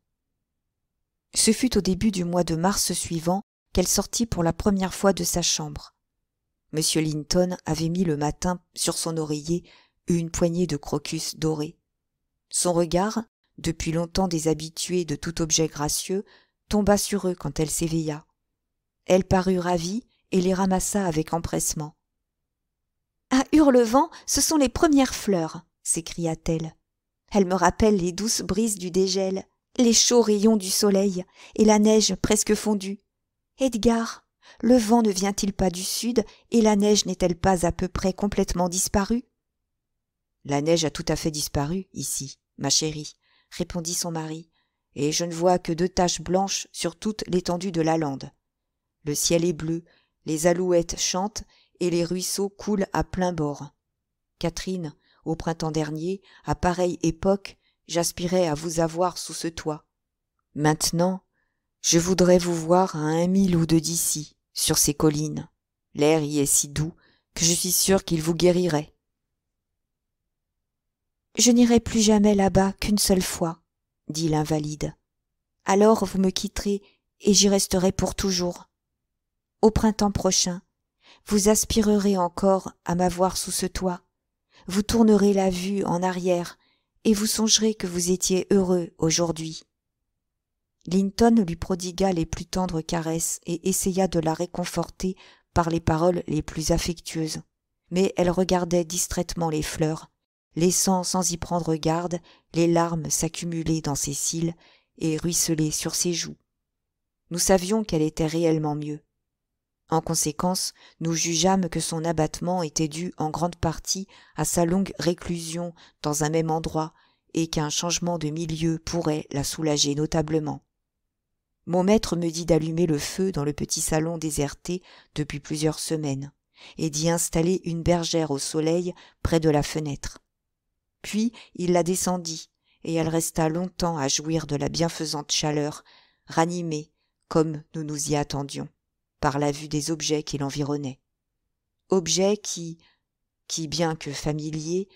Ce fut au début du mois de mars suivant qu'elle sortit pour la première fois de sa chambre. M. Linton avait mis le matin sur son oreiller une poignée de crocus dorés. Son regard, depuis longtemps déshabituée de tout objet gracieux tomba sur eux quand elle s'éveilla elle parut ravie et les ramassa avec empressement à hurlevent ce sont les premières fleurs s'écria-t-elle elles me rappellent les douces brises du dégel les chauds rayons du soleil et la neige presque fondue edgar le vent ne vient-il pas du sud et la neige n'est-elle pas à peu près complètement disparue la neige a tout à fait disparu ici ma chérie répondit son mari, et je ne vois que deux taches blanches sur toute l'étendue de la lande. Le ciel est bleu, les alouettes chantent et les ruisseaux coulent à plein bord. Catherine, au printemps dernier, à pareille époque, j'aspirais à vous avoir sous ce toit. Maintenant, je voudrais vous voir à un mille ou deux d'ici, sur ces collines. L'air y est si doux que je suis sûr qu'il vous guérirait. Je n'irai plus jamais là-bas qu'une seule fois, dit l'invalide. Alors vous me quitterez et j'y resterai pour toujours. Au printemps prochain, vous aspirerez encore à m'avoir sous ce toit. Vous tournerez la vue en arrière et vous songerez que vous étiez heureux aujourd'hui. Linton lui prodigua les plus tendres caresses et essaya de la réconforter par les paroles les plus affectueuses. Mais elle regardait distraitement les fleurs, laissant sans y prendre garde les larmes s'accumuler dans ses cils et ruisseler sur ses joues nous savions qu'elle était réellement mieux en conséquence nous jugeâmes que son abattement était dû en grande partie à sa longue réclusion dans un même endroit et qu'un changement de milieu pourrait la soulager notablement mon maître me dit d'allumer le feu dans le petit salon déserté depuis plusieurs semaines et d'y installer une bergère au soleil près de la fenêtre puis il la descendit et elle resta longtemps à jouir de la bienfaisante chaleur ranimée comme nous nous y attendions par la vue des objets qui l'environnaient objets qui qui bien que familiers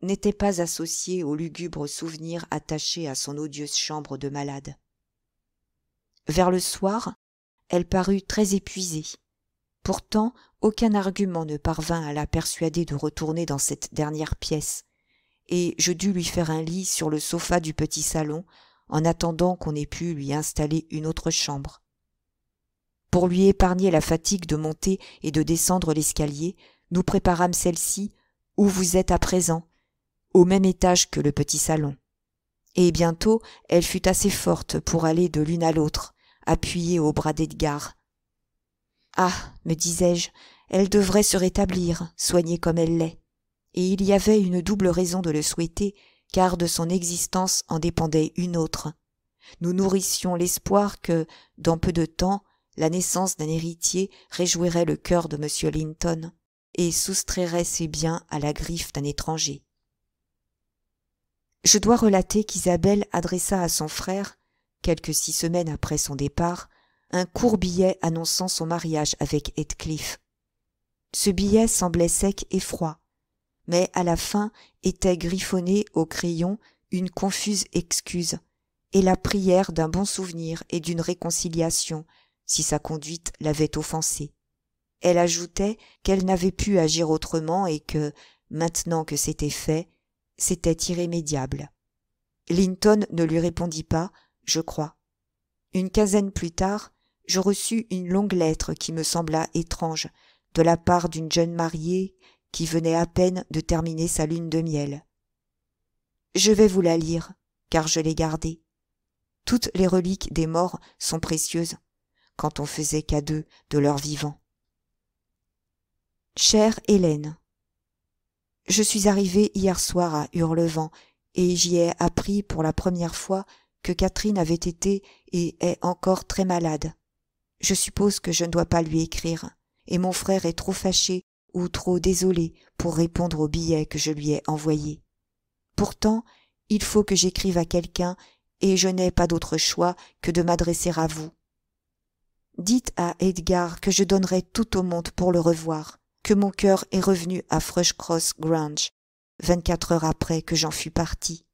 n'étaient pas associés aux lugubres souvenirs attachés à son odieuse chambre de malade vers le soir elle parut très épuisée pourtant aucun argument ne parvint à la persuader de retourner dans cette dernière pièce et je dus lui faire un lit sur le sofa du petit salon en attendant qu'on ait pu lui installer une autre chambre pour lui épargner la fatigue de monter et de descendre l'escalier nous préparâmes celle-ci où vous êtes à présent au même étage que le petit salon et bientôt elle fut assez forte pour aller de l'une à l'autre appuyée au bras d'edgar ah me disais-je elle devrait se rétablir soignée comme elle l'est et il y avait une double raison de le souhaiter, car de son existence en dépendait une autre. Nous nourrissions l'espoir que, dans peu de temps, la naissance d'un héritier réjouirait le cœur de M. Linton et soustrairait ses biens à la griffe d'un étranger. Je dois relater qu'Isabelle adressa à son frère, quelques six semaines après son départ, un court billet annonçant son mariage avec Heathcliff. Ce billet semblait sec et froid, mais à la fin était griffonnée au crayon une confuse excuse et la prière d'un bon souvenir et d'une réconciliation si sa conduite l'avait offensée elle ajoutait qu'elle n'avait pu agir autrement et que maintenant que c'était fait c'était irrémédiable linton ne lui répondit pas je crois une quinzaine plus tard je reçus une longue lettre qui me sembla étrange de la part d'une jeune mariée qui venait à peine de terminer sa lune de miel. Je vais vous la lire, car je l'ai gardée. Toutes les reliques des morts sont précieuses, quand on faisait qu'à deux de leurs vivants. Chère Hélène, je suis arrivée hier soir à Hurlevent, et j'y ai appris pour la première fois que Catherine avait été et est encore très malade. Je suppose que je ne dois pas lui écrire, et mon frère est trop fâché ou trop désolé pour répondre au billet que je lui ai envoyé. Pourtant, il faut que j'écrive à quelqu'un et je n'ai pas d'autre choix que de m'adresser à vous. Dites à Edgar que je donnerai tout au monde pour le revoir, que mon cœur est revenu à Freshcross Grange, vingt-quatre heures après que j'en fus parti,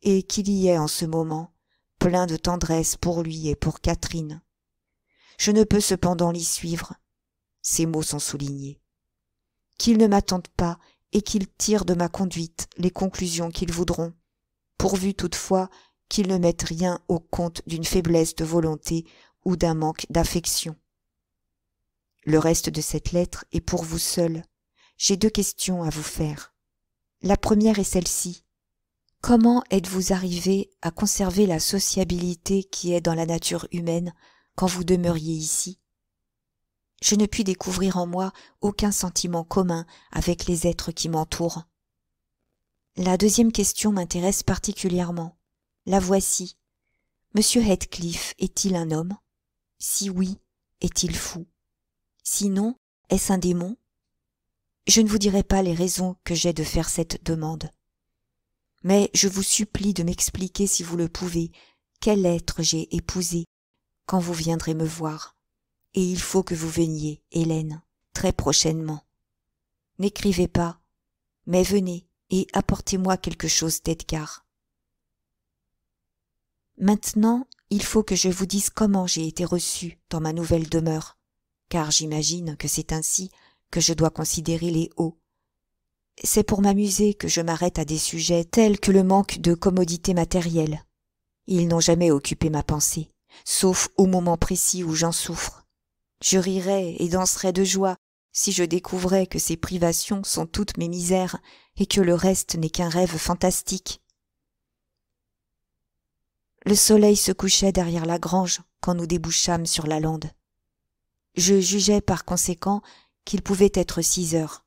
et qu'il y est en ce moment, plein de tendresse pour lui et pour Catherine. Je ne peux cependant l'y suivre. Ces mots sont soulignés qu'ils ne m'attendent pas et qu'ils tirent de ma conduite les conclusions qu'ils voudront, pourvu toutefois qu'ils ne mettent rien au compte d'une faiblesse de volonté ou d'un manque d'affection. Le reste de cette lettre est pour vous seul. J'ai deux questions à vous faire. La première est celle-ci. Comment êtes-vous arrivé à conserver la sociabilité qui est dans la nature humaine quand vous demeuriez ici je ne puis découvrir en moi aucun sentiment commun avec les êtres qui m'entourent. La deuxième question m'intéresse particulièrement. La voici. Monsieur Heathcliff est-il un homme Si oui, est-il fou Sinon, est-ce un démon Je ne vous dirai pas les raisons que j'ai de faire cette demande. Mais je vous supplie de m'expliquer, si vous le pouvez, quel être j'ai épousé quand vous viendrez me voir et il faut que vous veniez, Hélène, très prochainement. N'écrivez pas, mais venez et apportez-moi quelque chose d'Edgar. Maintenant, il faut que je vous dise comment j'ai été reçue dans ma nouvelle demeure, car j'imagine que c'est ainsi que je dois considérer les hauts. C'est pour m'amuser que je m'arrête à des sujets tels que le manque de commodité matérielle. Ils n'ont jamais occupé ma pensée, sauf au moment précis où j'en souffre. Je rirais et danserais de joie si je découvrais que ces privations sont toutes mes misères et que le reste n'est qu'un rêve fantastique. Le soleil se couchait derrière la grange quand nous débouchâmes sur la lande. Je jugeais par conséquent qu'il pouvait être six heures.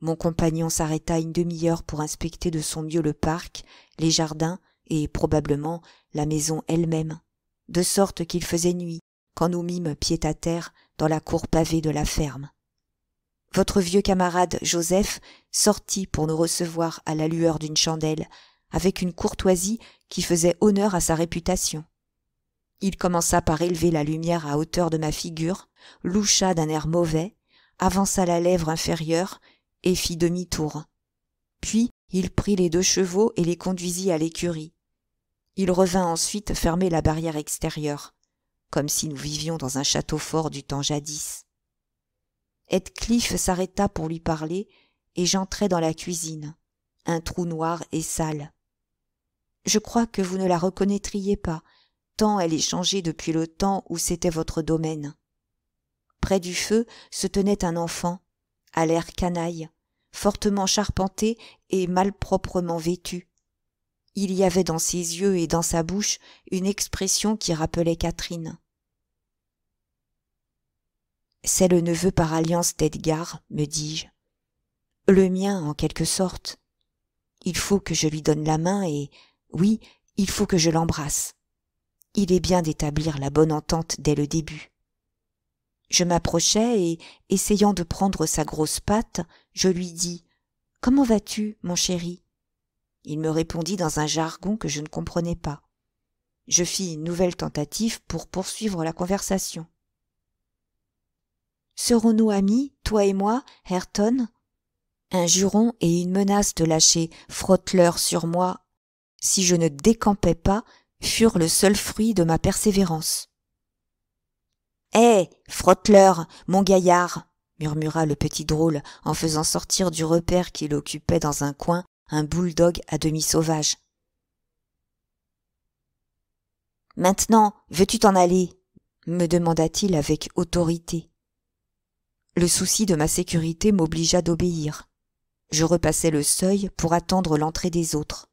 Mon compagnon s'arrêta une demi-heure pour inspecter de son mieux le parc, les jardins et probablement la maison elle-même, de sorte qu'il faisait nuit quand nous mîmes pied à terre dans la cour pavée de la ferme. Votre vieux camarade Joseph sortit pour nous recevoir à la lueur d'une chandelle, avec une courtoisie qui faisait honneur à sa réputation. Il commença par élever la lumière à hauteur de ma figure, loucha d'un air mauvais, avança la lèvre inférieure et fit demi-tour. Puis il prit les deux chevaux et les conduisit à l'écurie. Il revint ensuite fermer la barrière extérieure comme si nous vivions dans un château fort du temps jadis heathcliff s'arrêta pour lui parler et j'entrai dans la cuisine un trou noir et sale je crois que vous ne la reconnaîtriez pas tant elle est changée depuis le temps où c'était votre domaine près du feu se tenait un enfant à l'air canaille fortement charpenté et malproprement vêtu il y avait dans ses yeux et dans sa bouche une expression qui rappelait Catherine. C'est le neveu par alliance d'Edgar, me dis-je. Le mien, en quelque sorte. Il faut que je lui donne la main et, oui, il faut que je l'embrasse. Il est bien d'établir la bonne entente dès le début. Je m'approchai et, essayant de prendre sa grosse patte, je lui dis Comment vas-tu, mon chéri il me répondit dans un jargon que je ne comprenais pas. Je fis une nouvelle tentative pour poursuivre la conversation. Serons-nous amis, toi et moi, Ayrton Un juron et une menace de lâcher Frotteleur sur moi, si je ne décampais pas, furent le seul fruit de ma persévérance. Hé, hey, mon gaillard murmura le petit drôle en faisant sortir du repère qu'il occupait dans un coin un bouledogue à demi sauvage. Maintenant, veux-tu t'en aller me demanda-t-il avec autorité. Le souci de ma sécurité m'obligea d'obéir. Je repassai le seuil pour attendre l'entrée des autres.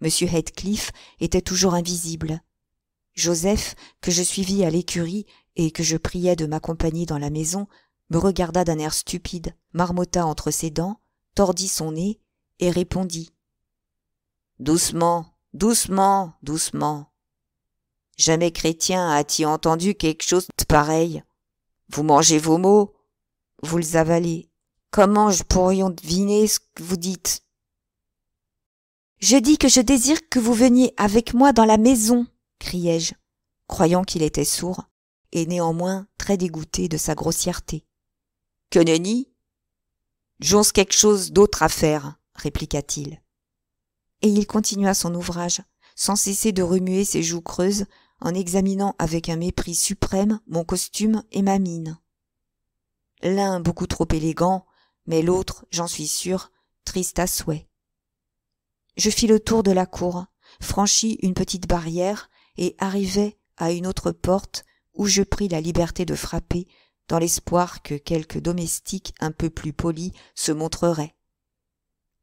M. Heathcliff était toujours invisible. Joseph, que je suivis à l'écurie et que je priais de m'accompagner dans la maison, me regarda d'un air stupide, marmota entre ses dents, tordit son nez et répondit Doucement, doucement, doucement. Jamais chrétien a-t-il entendu quelque chose de pareil. Vous mangez vos mots, vous les avalez. Comment je pourrions deviner ce que vous dites Je dis que je désire que vous veniez avec moi dans la maison, criai-je, croyant qu'il était sourd et néanmoins très dégoûté de sa grossièreté. Que nenni J'ose quelque chose d'autre à faire répliqua-t-il. Et il continua son ouvrage, sans cesser de remuer ses joues creuses, en examinant avec un mépris suprême mon costume et ma mine. L'un beaucoup trop élégant, mais l'autre, j'en suis sûr, triste à souhait. Je fis le tour de la cour, franchis une petite barrière et arrivai à une autre porte où je pris la liberté de frapper dans l'espoir que quelque domestique un peu plus poli se montrerait.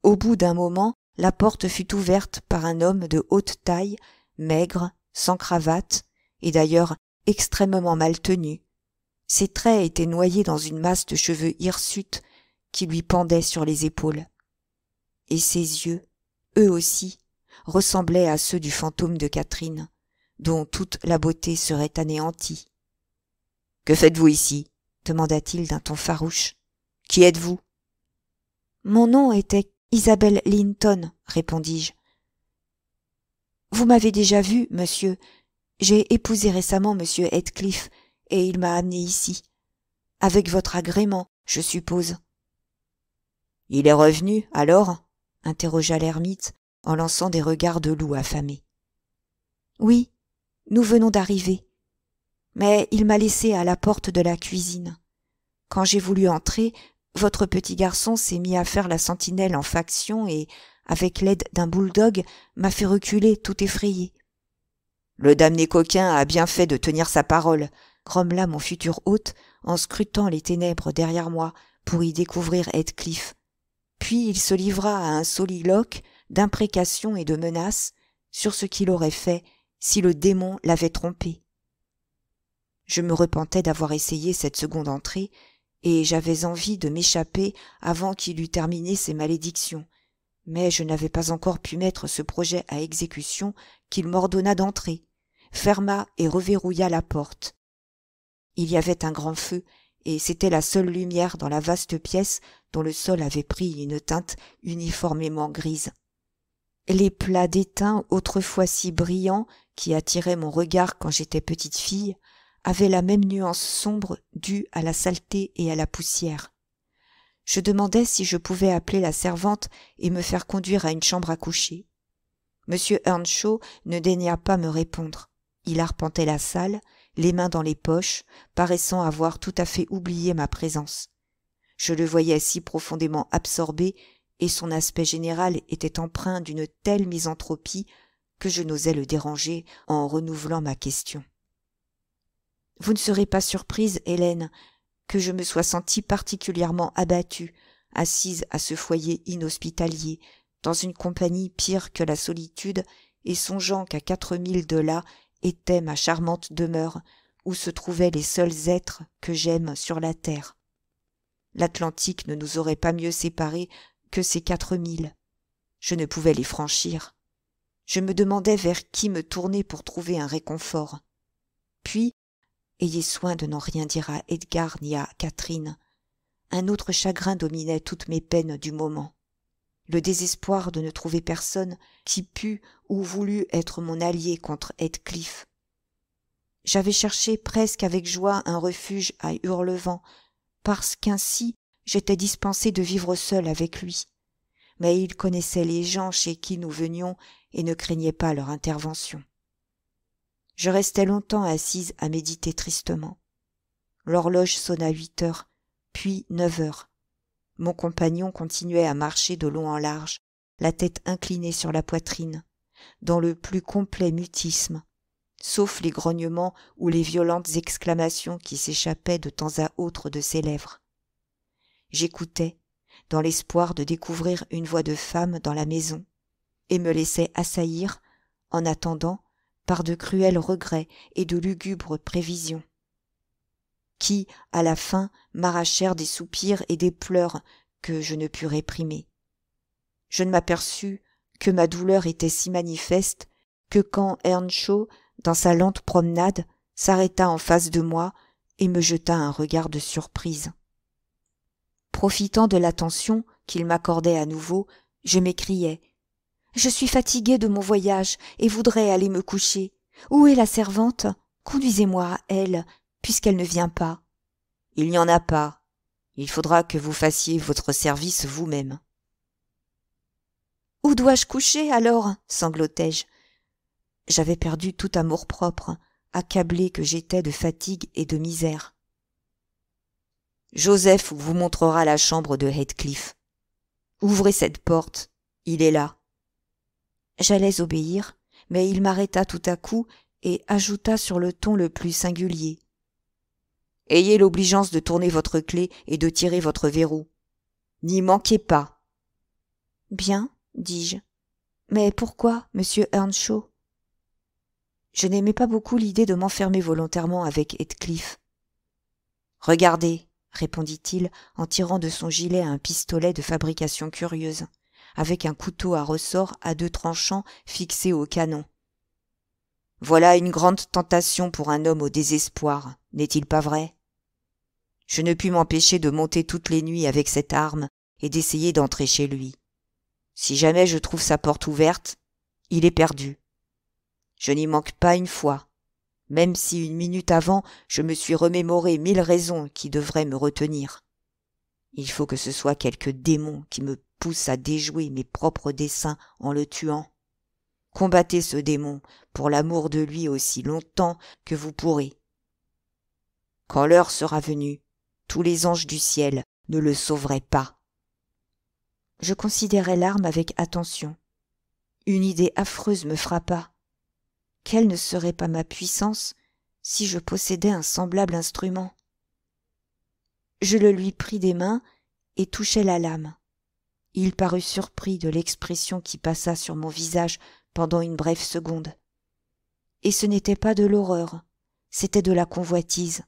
Au bout d'un moment, la porte fut ouverte par un homme de haute taille, maigre, sans cravate, et d'ailleurs extrêmement mal tenu. Ses traits étaient noyés dans une masse de cheveux hirsutes qui lui pendaient sur les épaules. Et ses yeux, eux aussi, ressemblaient à ceux du fantôme de Catherine, dont toute la beauté serait anéantie. Que faites-vous ici demanda-t-il d'un ton farouche. Qui êtes-vous Mon nom était Isabelle Linton, répondis-je. Vous m'avez déjà vu, monsieur. J'ai épousé récemment monsieur Heathcliff, et il m'a amené ici. Avec votre agrément, je suppose. Il est revenu, alors interrogea l'ermite en lançant des regards de loup affamé. Oui, nous venons d'arriver. Mais il m'a laissé à la porte de la cuisine. Quand j'ai voulu entrer, votre petit garçon s'est mis à faire la sentinelle en faction et, avec l'aide d'un bouledogue, m'a fait reculer tout effrayé. Le damné coquin a bien fait de tenir sa parole, grommela mon futur hôte en scrutant les ténèbres derrière moi pour y découvrir Heathcliff. Puis il se livra à un soliloque d'imprécations et de menaces sur ce qu'il aurait fait si le démon l'avait trompé. Je me repentais d'avoir essayé cette seconde entrée et j'avais envie de m'échapper avant qu'il eût terminé ses malédictions mais je n'avais pas encore pu mettre ce projet à exécution qu'il m'ordonna d'entrer ferma et reverrouilla la porte il y avait un grand feu et c'était la seule lumière dans la vaste pièce dont le sol avait pris une teinte uniformément grise les plats d'étain autrefois si brillants qui attiraient mon regard quand j'étais petite fille avait la même nuance sombre due à la saleté et à la poussière je demandai si je pouvais appeler la servante et me faire conduire à une chambre à coucher Monsieur earnshaw ne daigna pas me répondre il arpentait la salle les mains dans les poches paraissant avoir tout à fait oublié ma présence je le voyais si profondément absorbé et son aspect général était empreint d'une telle misanthropie que je n'osais le déranger en renouvelant ma question vous ne serez pas surprise hélène que je me sois sentie particulièrement abattue assise à ce foyer inhospitalier dans une compagnie pire que la solitude et songeant qu'à quatre milles de là était ma charmante demeure où se trouvaient les seuls êtres que j'aime sur la terre l'atlantique ne nous aurait pas mieux séparés que ces quatre milles je ne pouvais les franchir je me demandais vers qui me tourner pour trouver un réconfort puis ayez soin de n'en rien dire à edgar ni à catherine un autre chagrin dominait toutes mes peines du moment le désespoir de ne trouver personne qui pût ou voulût être mon allié contre heathcliff j'avais cherché presque avec joie un refuge à hurlevent parce qu'ainsi j'étais dispensé de vivre seul avec lui mais il connaissait les gens chez qui nous venions et ne craignait pas leur intervention je restai longtemps assise à méditer tristement l'horloge sonna huit heures puis neuf heures mon compagnon continuait à marcher de long en large la tête inclinée sur la poitrine dans le plus complet mutisme sauf les grognements ou les violentes exclamations qui s'échappaient de temps à autre de ses lèvres j'écoutais dans l'espoir de découvrir une voix de femme dans la maison et me laissais assaillir en attendant par de cruels regrets et de lugubres prévisions qui à la fin m'arrachèrent des soupirs et des pleurs que je ne pus réprimer je ne m'aperçus que ma douleur était si manifeste que quand earnshaw dans sa lente promenade s'arrêta en face de moi et me jeta un regard de surprise profitant de l'attention qu'il m'accordait à nouveau je m'écriai je suis fatiguée de mon voyage et voudrais aller me coucher. Où est la servante Conduisez-moi à elle, puisqu'elle ne vient pas. Il n'y en a pas. Il faudra que vous fassiez votre service vous-même. Où dois-je coucher alors sanglotai-je. J'avais perdu tout amour-propre, accablé que j'étais de fatigue et de misère. Joseph vous montrera la chambre de Heathcliff. Ouvrez cette porte, il est là j'allais obéir mais il m'arrêta tout à coup et ajouta sur le ton le plus singulier ayez l'obligeance de tourner votre clé et de tirer votre verrou n'y manquez pas bien dis-je mais pourquoi monsieur earnshaw je n'aimais pas beaucoup l'idée de m'enfermer volontairement avec Heathcliff. Regardez, répondit-il en tirant de son gilet un pistolet de fabrication curieuse avec un couteau à ressort à deux tranchants fixé au canon. Voilà une grande tentation pour un homme au désespoir, n'est-il pas vrai Je ne puis m'empêcher de monter toutes les nuits avec cette arme et d'essayer d'entrer chez lui. Si jamais je trouve sa porte ouverte, il est perdu. Je n'y manque pas une fois, même si une minute avant je me suis remémoré mille raisons qui devraient me retenir. Il faut que ce soit quelque démon qui me pousse à déjouer mes propres desseins en le tuant combattez ce démon pour l'amour de lui aussi longtemps que vous pourrez quand l'heure sera venue tous les anges du ciel ne le sauveraient pas je considérai l'arme avec attention une idée affreuse me frappa quelle ne serait pas ma puissance si je possédais un semblable instrument je le lui pris des mains et touchai la lame il parut surpris de l'expression qui passa sur mon visage pendant une brève seconde et ce n'était pas de l'horreur c'était de la convoitise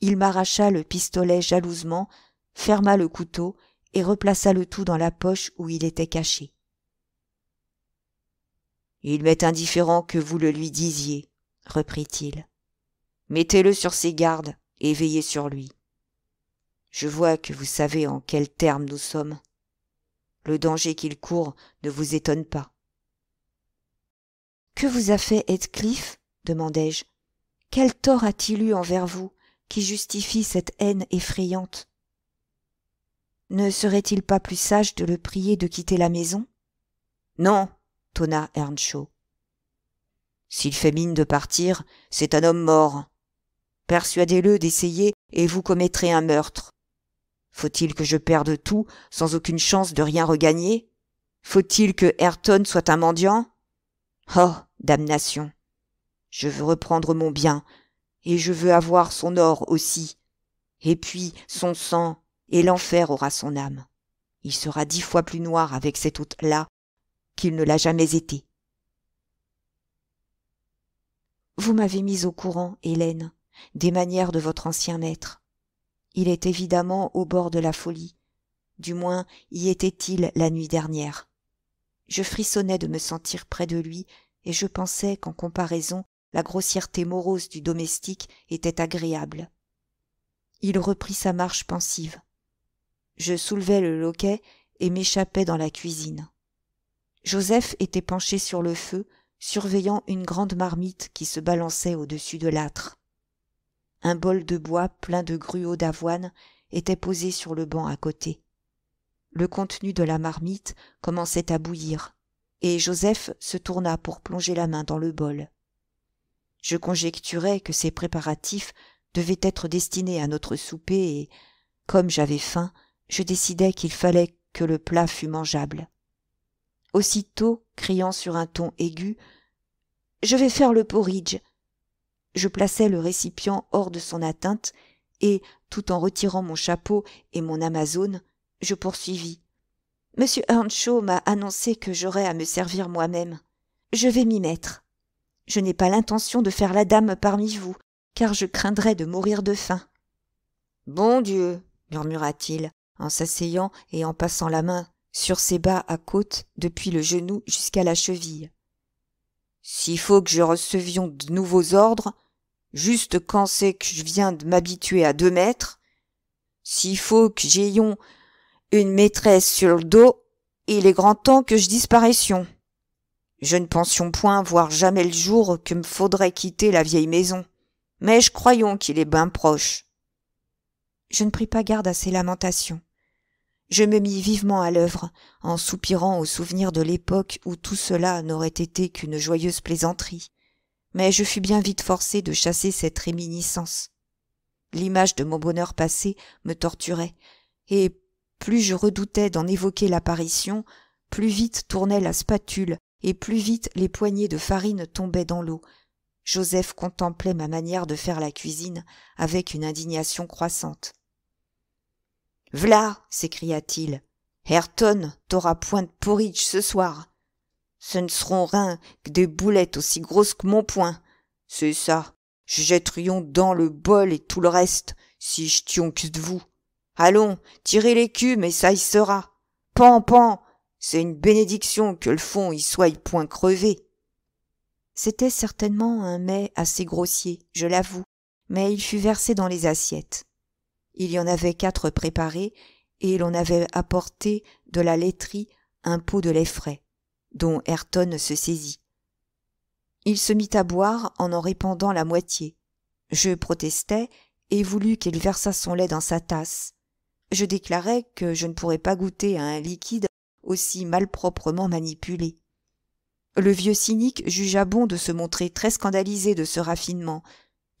il m'arracha le pistolet jalousement ferma le couteau et replaça le tout dans la poche où il était caché il m'est indifférent que vous le lui disiez reprit-il mettez-le sur ses gardes et veillez sur lui je vois que vous savez en quels termes nous sommes le danger qu'il court ne vous étonne pas que vous a fait heathcliff demandai-je quel tort a-t-il eu envers vous qui justifie cette haine effrayante ne serait-il pas plus sage de le prier de quitter la maison non tonna earnshaw s'il fait mine de partir c'est un homme mort persuadez le d'essayer et vous commettrez un meurtre faut-il que je perde tout sans aucune chance de rien regagner Faut-il que Ayrton soit un mendiant Oh, damnation Je veux reprendre mon bien, et je veux avoir son or aussi, et puis son sang, et l'enfer aura son âme. Il sera dix fois plus noir avec cette hôte-là qu'il ne l'a jamais été. Vous m'avez mis au courant, Hélène, des manières de votre ancien maître il est évidemment au bord de la folie du moins y était-il la nuit dernière je frissonnais de me sentir près de lui et je pensais qu'en comparaison la grossièreté morose du domestique était agréable il reprit sa marche pensive je soulevai le loquet et m'échappai dans la cuisine joseph était penché sur le feu surveillant une grande marmite qui se balançait au-dessus de l'âtre un bol de bois plein de gruau d'avoine était posé sur le banc à côté le contenu de la marmite commençait à bouillir et joseph se tourna pour plonger la main dans le bol je conjecturais que ces préparatifs devaient être destinés à notre souper et comme j'avais faim je décidai qu'il fallait que le plat fût mangeable aussitôt criant sur un ton aigu je vais faire le porridge je plaçai le récipient hors de son atteinte et tout en retirant mon chapeau et mon amazone je poursuivis m earnshaw m'a annoncé que j'aurais à me servir moi-même je vais m'y mettre je n'ai pas l'intention de faire la dame parmi vous car je craindrais de mourir de faim bon dieu murmura-t-il en s'asseyant et en passant la main sur ses bas à côte depuis le genou jusqu'à la cheville s'il faut que je recevions de nouveaux ordres Juste quand c'est que je viens de m'habituer à deux mètres, s'il faut que j'ayons une maîtresse sur le dos, il est grand temps que je disparaissions. Je ne pensions point voir jamais le jour que me faudrait quitter la vieille maison, mais je croyons qu'il est bien proche. Je ne pris pas garde à ces lamentations. Je me mis vivement à l'œuvre, en soupirant au souvenir de l'époque où tout cela n'aurait été qu'une joyeuse plaisanterie, mais je fus bien vite forcé de chasser cette réminiscence. L'image de mon bonheur passé me torturait, et plus je redoutais d'en évoquer l'apparition, plus vite tournait la spatule, et plus vite les poignées de farine tombaient dans l'eau. Joseph contemplait ma manière de faire la cuisine avec une indignation croissante. V'là s'écria-t-il. Ayrton, t'auras point de porridge ce soir. Ce ne seront rien que des boulettes aussi grosses que mon poing. C'est ça. Je jetterions dans le bol et tout le reste, si je que de vous. Allons, tirez l'écume et ça y sera. Pan, pan! C'est une bénédiction que le fond y soit point crevé. C'était certainement un mets assez grossier, je l'avoue, mais il fut versé dans les assiettes. Il y en avait quatre préparés, et l'on avait apporté de la laiterie un pot de lait frais dont Ayrton se saisit. Il se mit à boire en en répandant la moitié. Je protestai et voulus qu'il versât son lait dans sa tasse. Je déclarai que je ne pourrais pas goûter à un liquide aussi malproprement manipulé. Le vieux cynique jugea bon de se montrer très scandalisé de ce raffinement.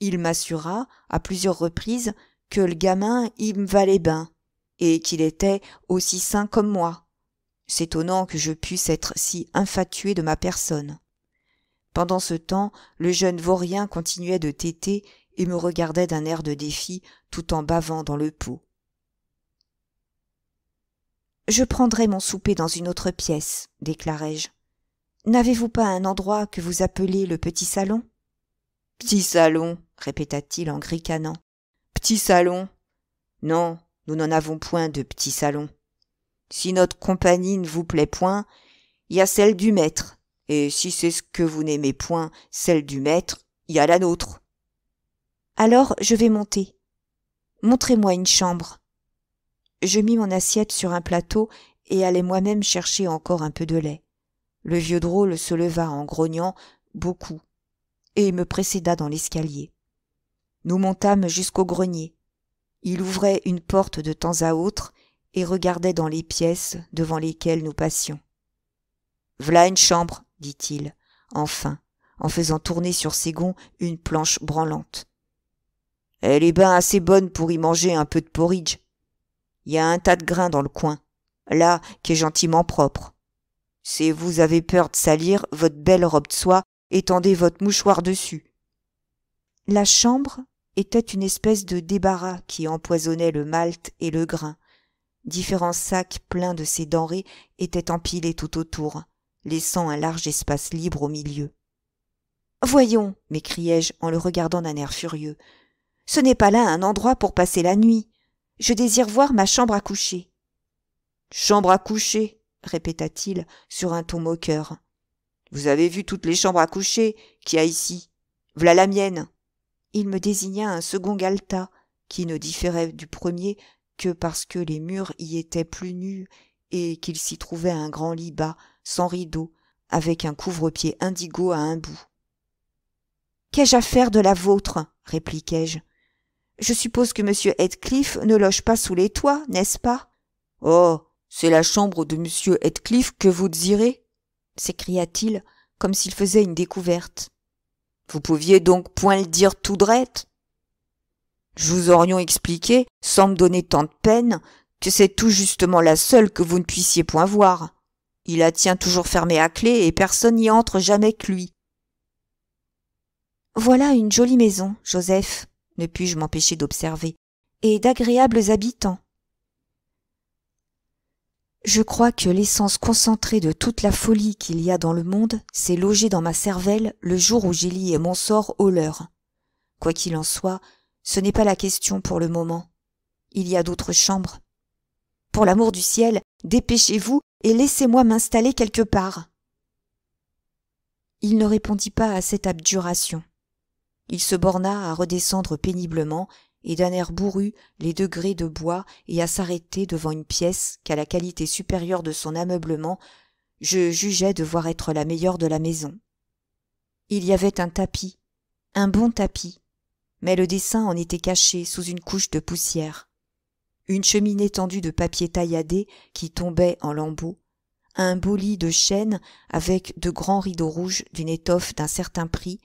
Il m'assura, à plusieurs reprises, que le gamin y valait bien et qu'il était aussi sain comme moi. S'étonnant que je puisse être si infatué de ma personne. Pendant ce temps, le jeune vaurien continuait de téter et me regardait d'un air de défi tout en bavant dans le pot. Je prendrai mon souper dans une autre pièce, déclarai-je. N'avez-vous pas un endroit que vous appelez le petit salon Petit salon, répéta-t-il en gricanant. Petit salon Non, nous n'en avons point de petit salon. Si notre compagnie ne vous plaît point, il y a celle du maître, et si c'est ce que vous n'aimez point, celle du maître, il y a la nôtre. Alors je vais monter. Montrez-moi une chambre. Je mis mon assiette sur un plateau et allai moi-même chercher encore un peu de lait. Le vieux drôle se leva en grognant beaucoup et me précéda dans l'escalier. Nous montâmes jusqu'au grenier. Il ouvrait une porte de temps à autre et regardait dans les pièces devant lesquelles nous passions. V'là une chambre, dit-il, enfin, en faisant tourner sur ses gonds une planche branlante. Elle est bien assez bonne pour y manger un peu de porridge. Il y a un tas de grains dans le coin, là, qui est gentiment propre. Si vous avez peur de salir votre belle robe de soie, étendez votre mouchoir dessus. La chambre était une espèce de débarras qui empoisonnait le malt et le grain, différents sacs pleins de ces denrées étaient empilés tout autour, laissant un large espace libre au milieu. Voyons, m'écriai-je en le regardant d'un air furieux, ce n'est pas là un endroit pour passer la nuit. Je désire voir ma chambre à coucher. Chambre à coucher, répéta-t-il sur un ton moqueur. Vous avez vu toutes les chambres à coucher qu'il y a ici. V'là la mienne. Il me désigna un second galta, qui ne différait du premier que parce que les murs y étaient plus nus et qu'il s'y trouvait un grand lit bas sans rideaux avec un couvre pied indigo à un bout qu'ai-je à faire de la vôtre répliquai-je je suppose que m heathcliff ne loge pas sous les toits n'est-ce pas oh c'est la chambre de m heathcliff que vous désirez s'écria-t-il comme s'il faisait une découverte vous pouviez donc point le dire tout drette je vous aurions expliqué, sans me donner tant de peine, que c'est tout justement la seule que vous ne puissiez point voir. Il la tient toujours fermée à clé et personne n'y entre jamais que lui. Voilà une jolie maison, Joseph, ne puis-je m'empêcher d'observer, et d'agréables habitants. Je crois que l'essence concentrée de toute la folie qu'il y a dans le monde s'est logée dans ma cervelle le jour où j'ai lié mon sort au leur. Quoi qu'il en soit, ce n'est pas la question pour le moment. Il y a d'autres chambres. Pour l'amour du ciel, dépêchez-vous et laissez-moi m'installer quelque part. Il ne répondit pas à cette abjuration. Il se borna à redescendre péniblement et d'un air bourru les degrés de bois et à s'arrêter devant une pièce qu'à la qualité supérieure de son ameublement je jugeais devoir être la meilleure de la maison. Il y avait un tapis, un bon tapis, mais le dessin en était caché sous une couche de poussière une cheminée tendue de papier tailladé qui tombait en lambeaux un beau lit de chêne avec de grands rideaux rouges d'une étoffe d'un certain prix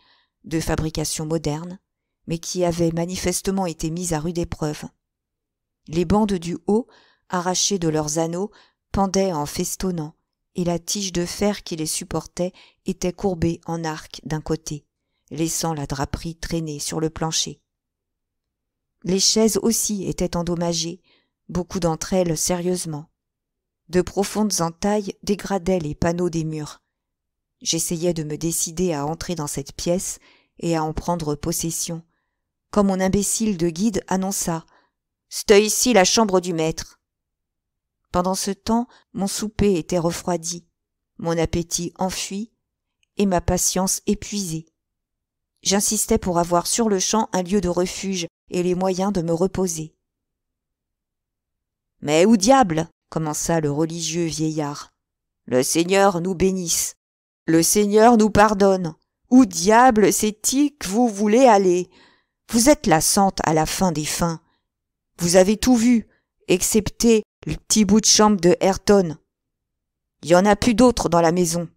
de fabrication moderne mais qui avait manifestement été mise à rude épreuve les bandes du haut arrachées de leurs anneaux pendaient en festonnant et la tige de fer qui les supportait était courbée en arc d'un côté laissant la draperie traîner sur le plancher. Les chaises aussi étaient endommagées, beaucoup d'entre elles sérieusement. De profondes entailles dégradaient les panneaux des murs. J'essayais de me décider à entrer dans cette pièce et à en prendre possession, quand mon imbécile de guide annonça C'était ici la chambre du maître. Pendant ce temps, mon souper était refroidi, mon appétit enfui et ma patience épuisée. J'insistais pour avoir sur le champ un lieu de refuge et les moyens de me reposer. Mais où diable commença le religieux vieillard. Le Seigneur nous bénisse. Le Seigneur nous pardonne. Où diable c'est-il que vous voulez aller Vous êtes la sente à la fin des fins. Vous avez tout vu, excepté le petit bout de chambre de Ayrton. Il n'y en a plus d'autres dans la maison.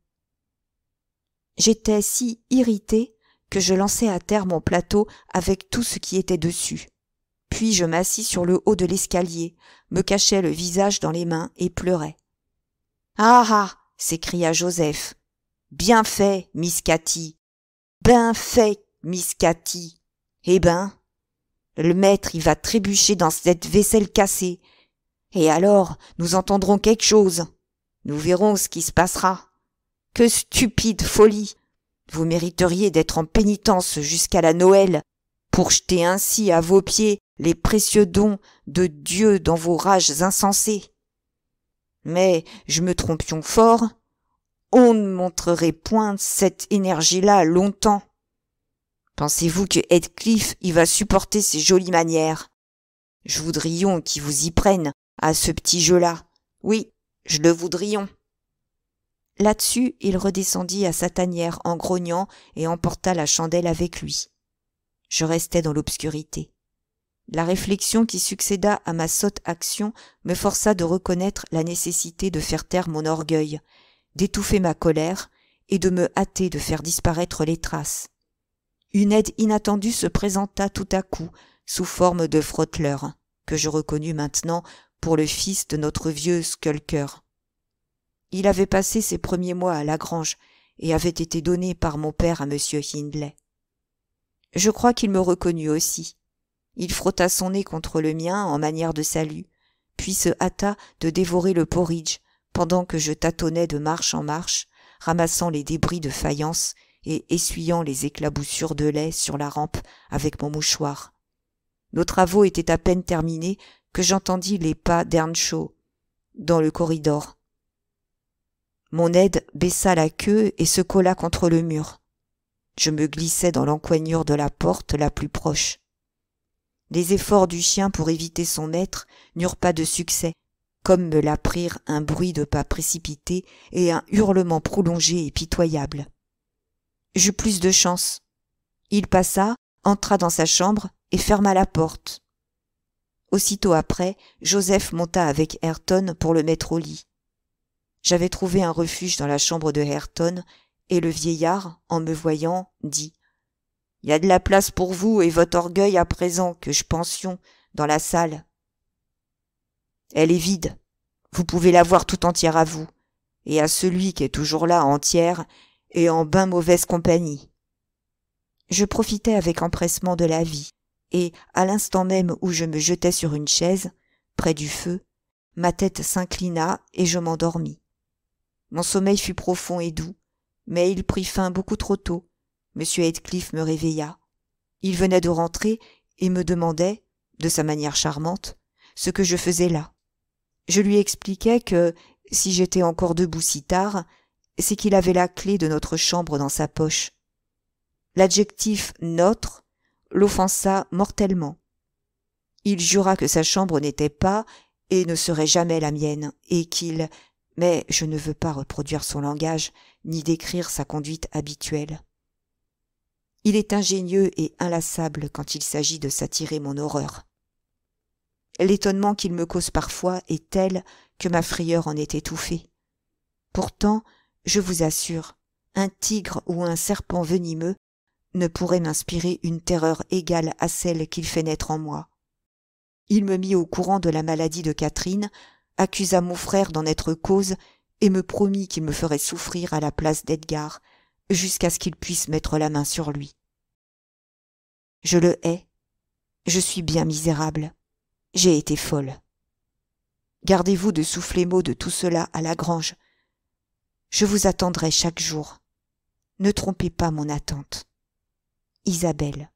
J'étais si irrité que je lançai à terre mon plateau avec tout ce qui était dessus. Puis je m'assis sur le haut de l'escalier, me cachai le visage dans les mains et pleurais. Ah ah s'écria Joseph. Bien fait, Miss Cathy. Bien fait, Miss Cathy. Eh ben, le maître y va trébucher dans cette vaisselle cassée. Et alors, nous entendrons quelque chose. Nous verrons ce qui se passera. Que stupide folie vous mériteriez d'être en pénitence jusqu'à la Noël, pour jeter ainsi à vos pieds les précieux dons de Dieu dans vos rages insensées. Mais je me trompions fort, on ne montrerait point cette énergie-là longtemps. Pensez-vous que Heathcliff y va supporter ces jolies manières Je voudrions qu'il vous y prenne à ce petit jeu-là. Oui, je le voudrions. Là-dessus, il redescendit à sa tanière en grognant et emporta la chandelle avec lui. Je restais dans l'obscurité. La réflexion qui succéda à ma sotte action me força de reconnaître la nécessité de faire taire mon orgueil, d'étouffer ma colère et de me hâter de faire disparaître les traces. Une aide inattendue se présenta tout à coup sous forme de frotteleur, que je reconnus maintenant pour le fils de notre vieux Skulker il avait passé ses premiers mois à la grange et avait été donné par mon père à M. Hindley. Je crois qu'il me reconnut aussi. Il frotta son nez contre le mien en manière de salut, puis se hâta de dévorer le porridge pendant que je tâtonnais de marche en marche, ramassant les débris de faïence et essuyant les éclaboussures de lait sur la rampe avec mon mouchoir. Nos travaux étaient à peine terminés que j'entendis les pas d'Ernshaw dans le corridor. Mon aide baissa la queue et se colla contre le mur. Je me glissais dans l'encoignure de la porte la plus proche. Les efforts du chien pour éviter son maître n'eurent pas de succès, comme me l'apprirent un bruit de pas précipités et un hurlement prolongé et pitoyable. J'eus plus de chance. Il passa, entra dans sa chambre et ferma la porte. Aussitôt après, Joseph monta avec Ayrton pour le mettre au lit j'avais trouvé un refuge dans la chambre de ayrton et le vieillard en me voyant dit il y a de la place pour vous et votre orgueil à présent que je pension dans la salle elle est vide vous pouvez la voir tout entière à vous et à celui qui est toujours là entière et en bain mauvaise compagnie je profitais avec empressement de la vie et à l'instant même où je me jetais sur une chaise près du feu ma tête s'inclina et je m'endormis mon sommeil fut profond et doux, mais il prit fin beaucoup trop tôt. M. Heathcliff me réveilla. Il venait de rentrer et me demandait, de sa manière charmante, ce que je faisais là. Je lui expliquai que, si j'étais encore debout si tard, c'est qu'il avait la clé de notre chambre dans sa poche. L'adjectif notre l'offensa mortellement. Il jura que sa chambre n'était pas et ne serait jamais la mienne, et qu'il mais je ne veux pas reproduire son langage ni décrire sa conduite habituelle. Il est ingénieux et inlassable quand il s'agit de s'attirer mon horreur. L'étonnement qu'il me cause parfois est tel que ma frayeur en est étouffée. Pourtant, je vous assure, un tigre ou un serpent venimeux ne pourrait m'inspirer une terreur égale à celle qu'il fait naître en moi. Il me mit au courant de la maladie de Catherine accusa mon frère d'en être cause et me promit qu'il me ferait souffrir à la place d'edgar jusqu'à ce qu'il puisse mettre la main sur lui je le hais je suis bien misérable j'ai été folle gardez-vous de souffler mot de tout cela à la grange je vous attendrai chaque jour ne trompez pas mon attente isabelle